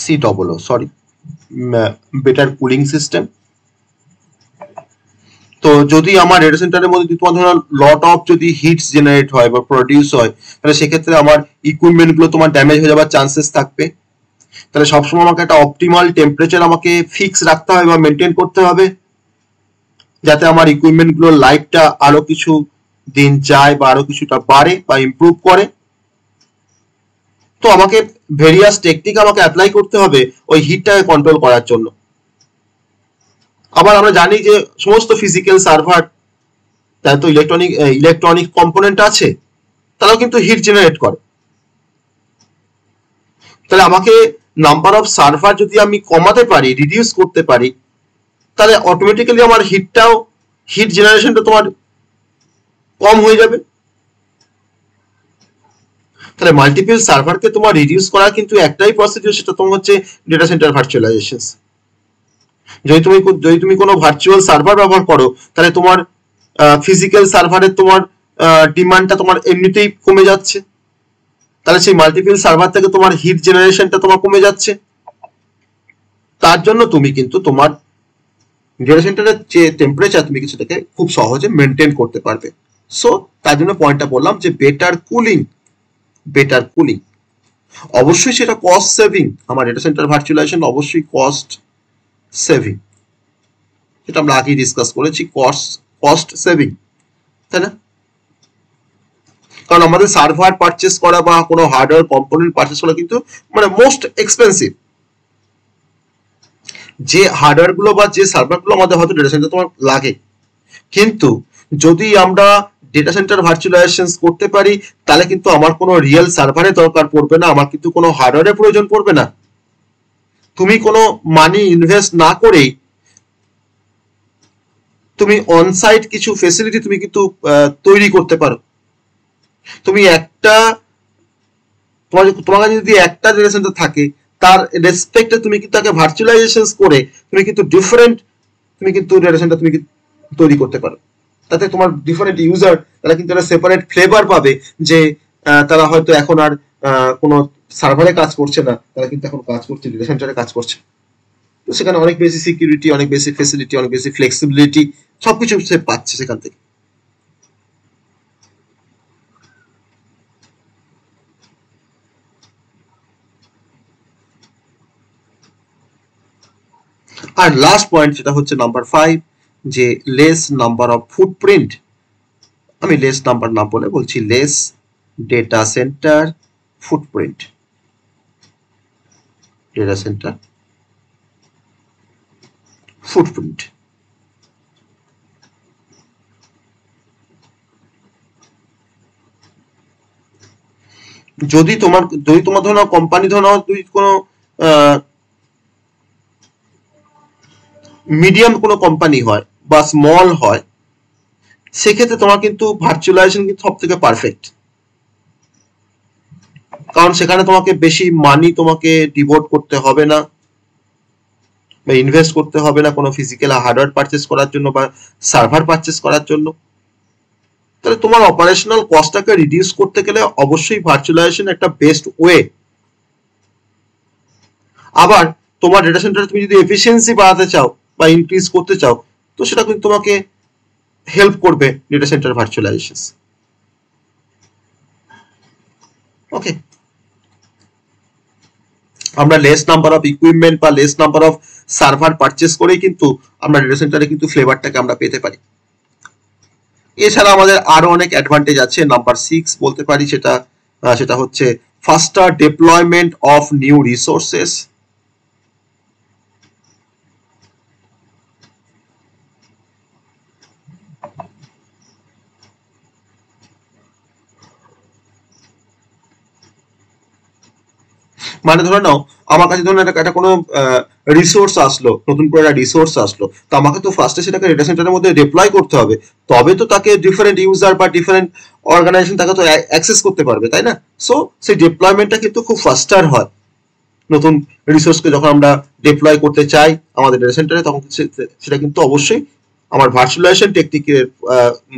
C double sorry better cooling system তো যদি আমার ডেটা সেন্টারের মধ্যে তোমার ধরো লট অফ যদি হিটস জেনারেট হয় বা প্রডিউস হয় তাহলে সেক্ষেত্রে আমার ইকুইপমেন্টগুলো তোমার ড্যামেজ হয়ে যাওয়ার চান্সেস থাকবে তাহলে সবসময় আমাকে একটা অপটিমাল টেম্পারেচার আমাকে ফিক্স রাখতে হবে বা মেনটেন করতে হবে যাতে আমার গুলোর লাইফটা আরো কিছু দিন যায় বা আরো কিছুটা বাড়ে বা ইম্প্রুভ করে তো আমাকে ভেরিয়াস টেকনিক আমাকে অ্যাপ্লাই করতে হবে ওই হিটটাকে কন্ট্রোল করার জন্য আবার আমরা জানি যে সমস্ত ফিজিক্যাল সার্ভার তার তো ইলেকট্রনিক ইলেকট্রনিক কম্পোনেন্ট আছে তারাও কিন্তু হিট জেনারেট করে তাহলে আমাকে নাম্বার অফ সার্ভার যদি আমি কমাতে পারি রিডিউস করতে পারি তাহলে অটোমেটিক্যালি আমার হিটটাও হিট জেনারেশনটা তোমার কম হয়ে যাবে তাহলে মাল্টিপল সার্ভারকে তোমার রিডিউস করা কিন্তু একটাই প্রসিডিউর সেটা তোমার হচ্ছে ডেটা সেন্টার ভার্চুয়ালাইজেশন যদি তুমি যদি তুমি কোনো ভার্চুয়াল সার্ভার ব্যবহার করো তাহলে তোমার ফিজিক্যাল সার্ভারের তোমার ডিমান্ডটা তোমার এমনিতেই কমে যাচ্ছে তাহলে সেই মাল্টিপিল সার্ভার থেকে তোমার হিট জেনারেশনটা তোমার কমে যাচ্ছে তার জন্য তুমি কিন্তু তোমার ডেটা সেন্টারের যে টেম্পারেচার তুমি কিছুটাকে সেটাকে খুব সহজে মেনটেন করতে পারবে সো তার জন্য পয়েন্টটা বললাম যে বেটার কুলিং বেটার কুলিং অবশ্যই সেটা কস্ট সেভিং আমার ডেটা সেন্টার ভার্চুয়ালাইজেশন অবশ্যই কস্ট সেভিং এটা আমরা আগেই ডিসকাস করেছি কস্ট কস্ট সেভিং তাই না কারণ আমাদের সার্ভার পারচেস করা বা কোনো হার্ডওয়্যার কম্পোনেন্ট পারচেস করা কিন্তু মানে মোস্ট এক্সপেন্সিভ যে হার্ডওয়্যার গুলো বা যে সার্ভার গুলো আমাদের হয়তো ডেটা সেন্টার তোমার লাগে কিন্তু যদি আমরা ডেটা সেন্টার ভার্চুয়ালাইজেশন করতে পারি তাহলে কিন্তু আমার কোনো রিয়েল সার্ভারের দরকার পড়বে না আমার কিন্তু কোনো হার্ডওয়্যারের প্রয়োজন পড়বে না তুমি কোনো মানি ইনভেস্ট না করেই তুমি অনসাইট কিছু ফেসিলিটি তুমি কিন্তু তৈরি করতে পারো তুমি একটা তোমার কাছে যদি একটা ডেটা সেন্টার থাকে তার রেসপেক্টে তুমি কিন্তু তাকে ভার্চুয়ালাইজেশন করে তুমি কিন্তু ডিফারেন্ট তুমি কিন্তু ডেটা সেন্টার তুমি তৈরি করতে পারো তাতে তোমার ডিফারেন্ট ইউজার তারা কিন্তু একটা সেপারেট ফ্লেভার পাবে যে তারা হয়তো এখন আর কোনো সার্ভারে কাজ করছে না তারা কিন্তু এখন কাজ করছে ডেটা সেন্টারে কাজ করছে তো সেখানে অনেক বেশি সিকিউরিটি অনেক বেশি ফেসিলিটি অনেক বেশি ফ্লেক্সিবিলিটি সবকিছু সে পাচ্ছে সেখান থেকে আর লাস্ট পয়েন্ট যেটা হচ্ছে নাম্বার ফাইভ যে লেস নাম্বার অফ ফুটপ্রিন্ট আমি লেস নাম্বার না বলে বলছি less data centre footprint data center footprint. যদি তোমার যদি তোমার ধরো কোম্পানি ধরো নাও তুমি কোনো মিডিয়াম কোনো কোম্পানি হয় বা স্মল হয় সেক্ষেত্রে তোমার কিন্তু ভার্চুয়ালাইজেশন কিন্তু সব থেকে পারফেক্ট কারণ সেখানে তোমাকে বেশি মানি তোমাকে ডিভোট করতে হবে না বা ইনভেস্ট করতে হবে না কোনো ফিজিক্যাল হার্ডওয়্যার পারচেস করার জন্য বা সার্ভার পারচেস করার জন্য তাহলে তোমার অপারেশনাল কস্টটাকে রিডিউস করতে গেলে অবশ্যই ভার্চুয়ালাইজেশন একটা বেস্ট ওয়ে আবার তোমার ডেটা সেন্টারে তুমি যদি এফিসিয়েন্সি বাড়াতে চাও বা ইনক্রিজ করতে চাও তো সেটা কিন্তু তোমাকে হেল্প করবে ডেটা সেন্টার ভার্চুয়ালাইজেশন ওকে আমরা লেস নাম্বার অফ ইকুইপমেন্ট বা less number of server purchase করেই কিন্তু আমরা ডেটা সেন্টারে কিন্তু ফ্লেভারটাকে আমরা পেতে পারি এছাড়া আমাদের আরো অনেক অ্যাডভান্টেজ আছে নাম্বার সিক্স বলতে পারি সেটা সেটা হচ্ছে faster deployment of new resources মানে ধরে নাও আমার কাছে ধরুন একটা কোনো রিসোর্স আসলো নতুন করে একটা রিসোর্স আসলো তো আমাকে তো ফার্স্টে সেটাকে ডেটা সেন্টারের মধ্যে ডিপ্লয় করতে হবে তবে তো তাকে ডিফারেন্ট ইউজার বা ডিফারেন্ট অর্গানাইজেশন তাকে তো অ্যাক্সেস করতে পারবে তাই না সো সেই ডিপ্লয়মেন্টটা কিন্তু খুব ফাস্টার হয় নতুন রিসোর্সকে যখন আমরা ডিপ্লয় করতে চাই আমাদের ডেটা সেন্টারে তখন সেটা কিন্তু অবশ্যই আমার ভার্চুয়ালাইজেশন টেকনিকের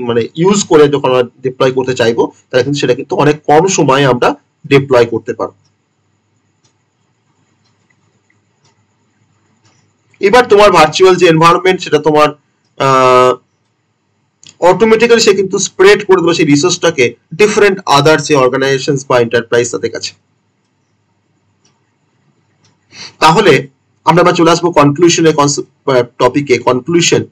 মানে ইউজ করে যখন আমরা ডিপ্লয় করতে চাইবো তাহলে কিন্তু সেটা কিন্তু অনেক কম সময়ে আমরা ডিপ্লয় করতে পারবো এবার তোমার ভার্চুয়াল যে এনভায়রনমেন্ট সেটা তোমার অটোমেটিক্যালি সে কিন্তু স্প্রেড করে দেবে সেই রিসোর্সটাকে ডিফারেন্ট আদার যে অর্গানাইজেশন বা এন্টারপ্রাইজ তাদের কাছে তাহলে আমরা আবার চলে আসবো কনক্লুশনে টপিকে কনক্লুশন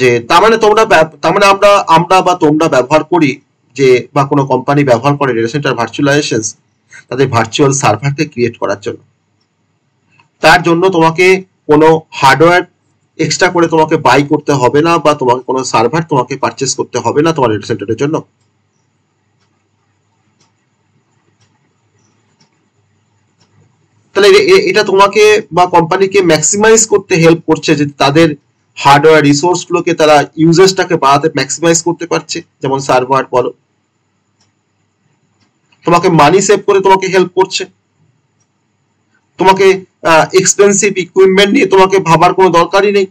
যে তার মানে তোমরা তার মানে আমরা আমরা বা তোমরা ব্যবহার করি যে বা কোনো কোম্পানি ব্যবহার করে ডেটা সেন্টার ভার্চুয়ালাইজেশন তাদের ভার্চুয়াল সার্ভারকে ক্রিয়েট করার জন্য তার জন্য তোমাকে কোনো হার্ডওয়্যার এক্সট্রা করে তোমাকে বাই করতে হবে না বা তোমাকে কোনো সার্ভার তোমাকে পারচেস করতে হবে না তোমার ডেটা সেন্টারের জন্য তাহলে এটা তোমাকে বা কোম্পানিকে ম্যাক্সিমাইজ করতে হেল্প করছে যে তাদের হার্ডওয়্যার গুলোকে তারা ইউজেসটাকে বাড়াতে ম্যাক্সিমাইজ করতে পারছে যেমন সার্ভার বলো তোমাকে মানি সেভ করে তোমাকে হেল্প করছে তোমাকে এক্সপেন্সিভ ইকুইপমেন্ট নিয়ে তোমাকে ভাবার কোনো দরকারই নেই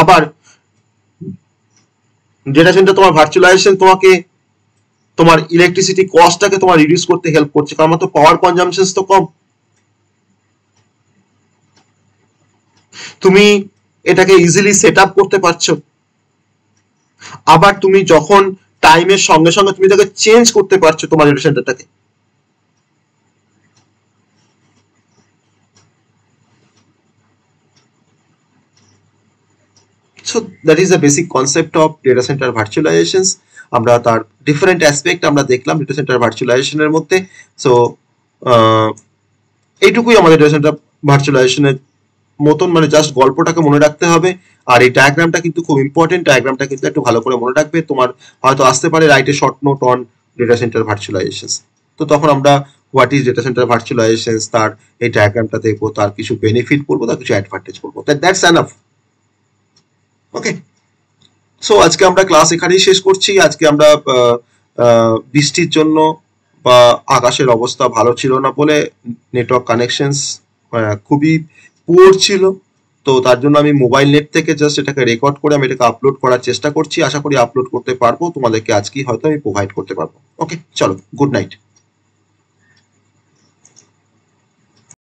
আবার ডেটা সেন্টার তোমার ভার্চুয়ালাইজেশন তোমাকে তোমার ইলেকট্রিসিটি কস্টটাকে তোমার রিডিউস করতে হেল্প করছে কারণ তো পাওয়ার কনজাম্পশন তো কম তুমি এটাকে ইজিলি সেট আপ করতে পারছো আবার তুমি যখন টাইমের সঙ্গে সঙ্গে তুমি এটাকে চেঞ্জ করতে পারছো তোমার ডেটা সেন্টারটাকে so that is the basic concept of data centre virtualizations আমরা তার ডিফারেন্ট অ্যাসপেক্ট আমরা দেখলাম ডেটা সেন্টার ভার্চুয়ালাইজেশনের মধ্যে সো এইটুকুই আমাদের ডেটা সেন্টার ভার্চুয়ালাইজেশনের মতন মানে জাস্ট গল্পটাকে মনে রাখতে হবে আর এই ডায়াগ্রামটা কিন্তু খুব ইম্পর্টেন্ট ডায়াগ্রামটা কিন্তু একটু ভালো করে মনে রাখবে তোমার হয়তো আসতে পারে রাইটে short note on data centre virtualization তো তখন আমরা what is data centre virtualization তার এই ডায়াগ্রামটা দেখবো তার কিছু বেনিফিট করবো তার কিছু অ্যাডভান্টেজ করবো দ্যাটস অফ ওকে সো আজকে আমরা ক্লাস এখানেই শেষ করছি আজকে আমরা বৃষ্টির জন্য বা আকাশের অবস্থা ভালো ছিল না বলে নেটওয়ার্ক কানেকশনস খুবই পুয়ার ছিল তো তার জন্য আমি মোবাইল নেট থেকে জাস্ট এটাকে রেকর্ড করে আমি এটাকে আপলোড করার চেষ্টা করছি আশা করি আপলোড করতে পারবো তোমাদেরকে আজকেই হয়তো আমি প্রোভাইড করতে পারবো ওকে চলো গুড নাইট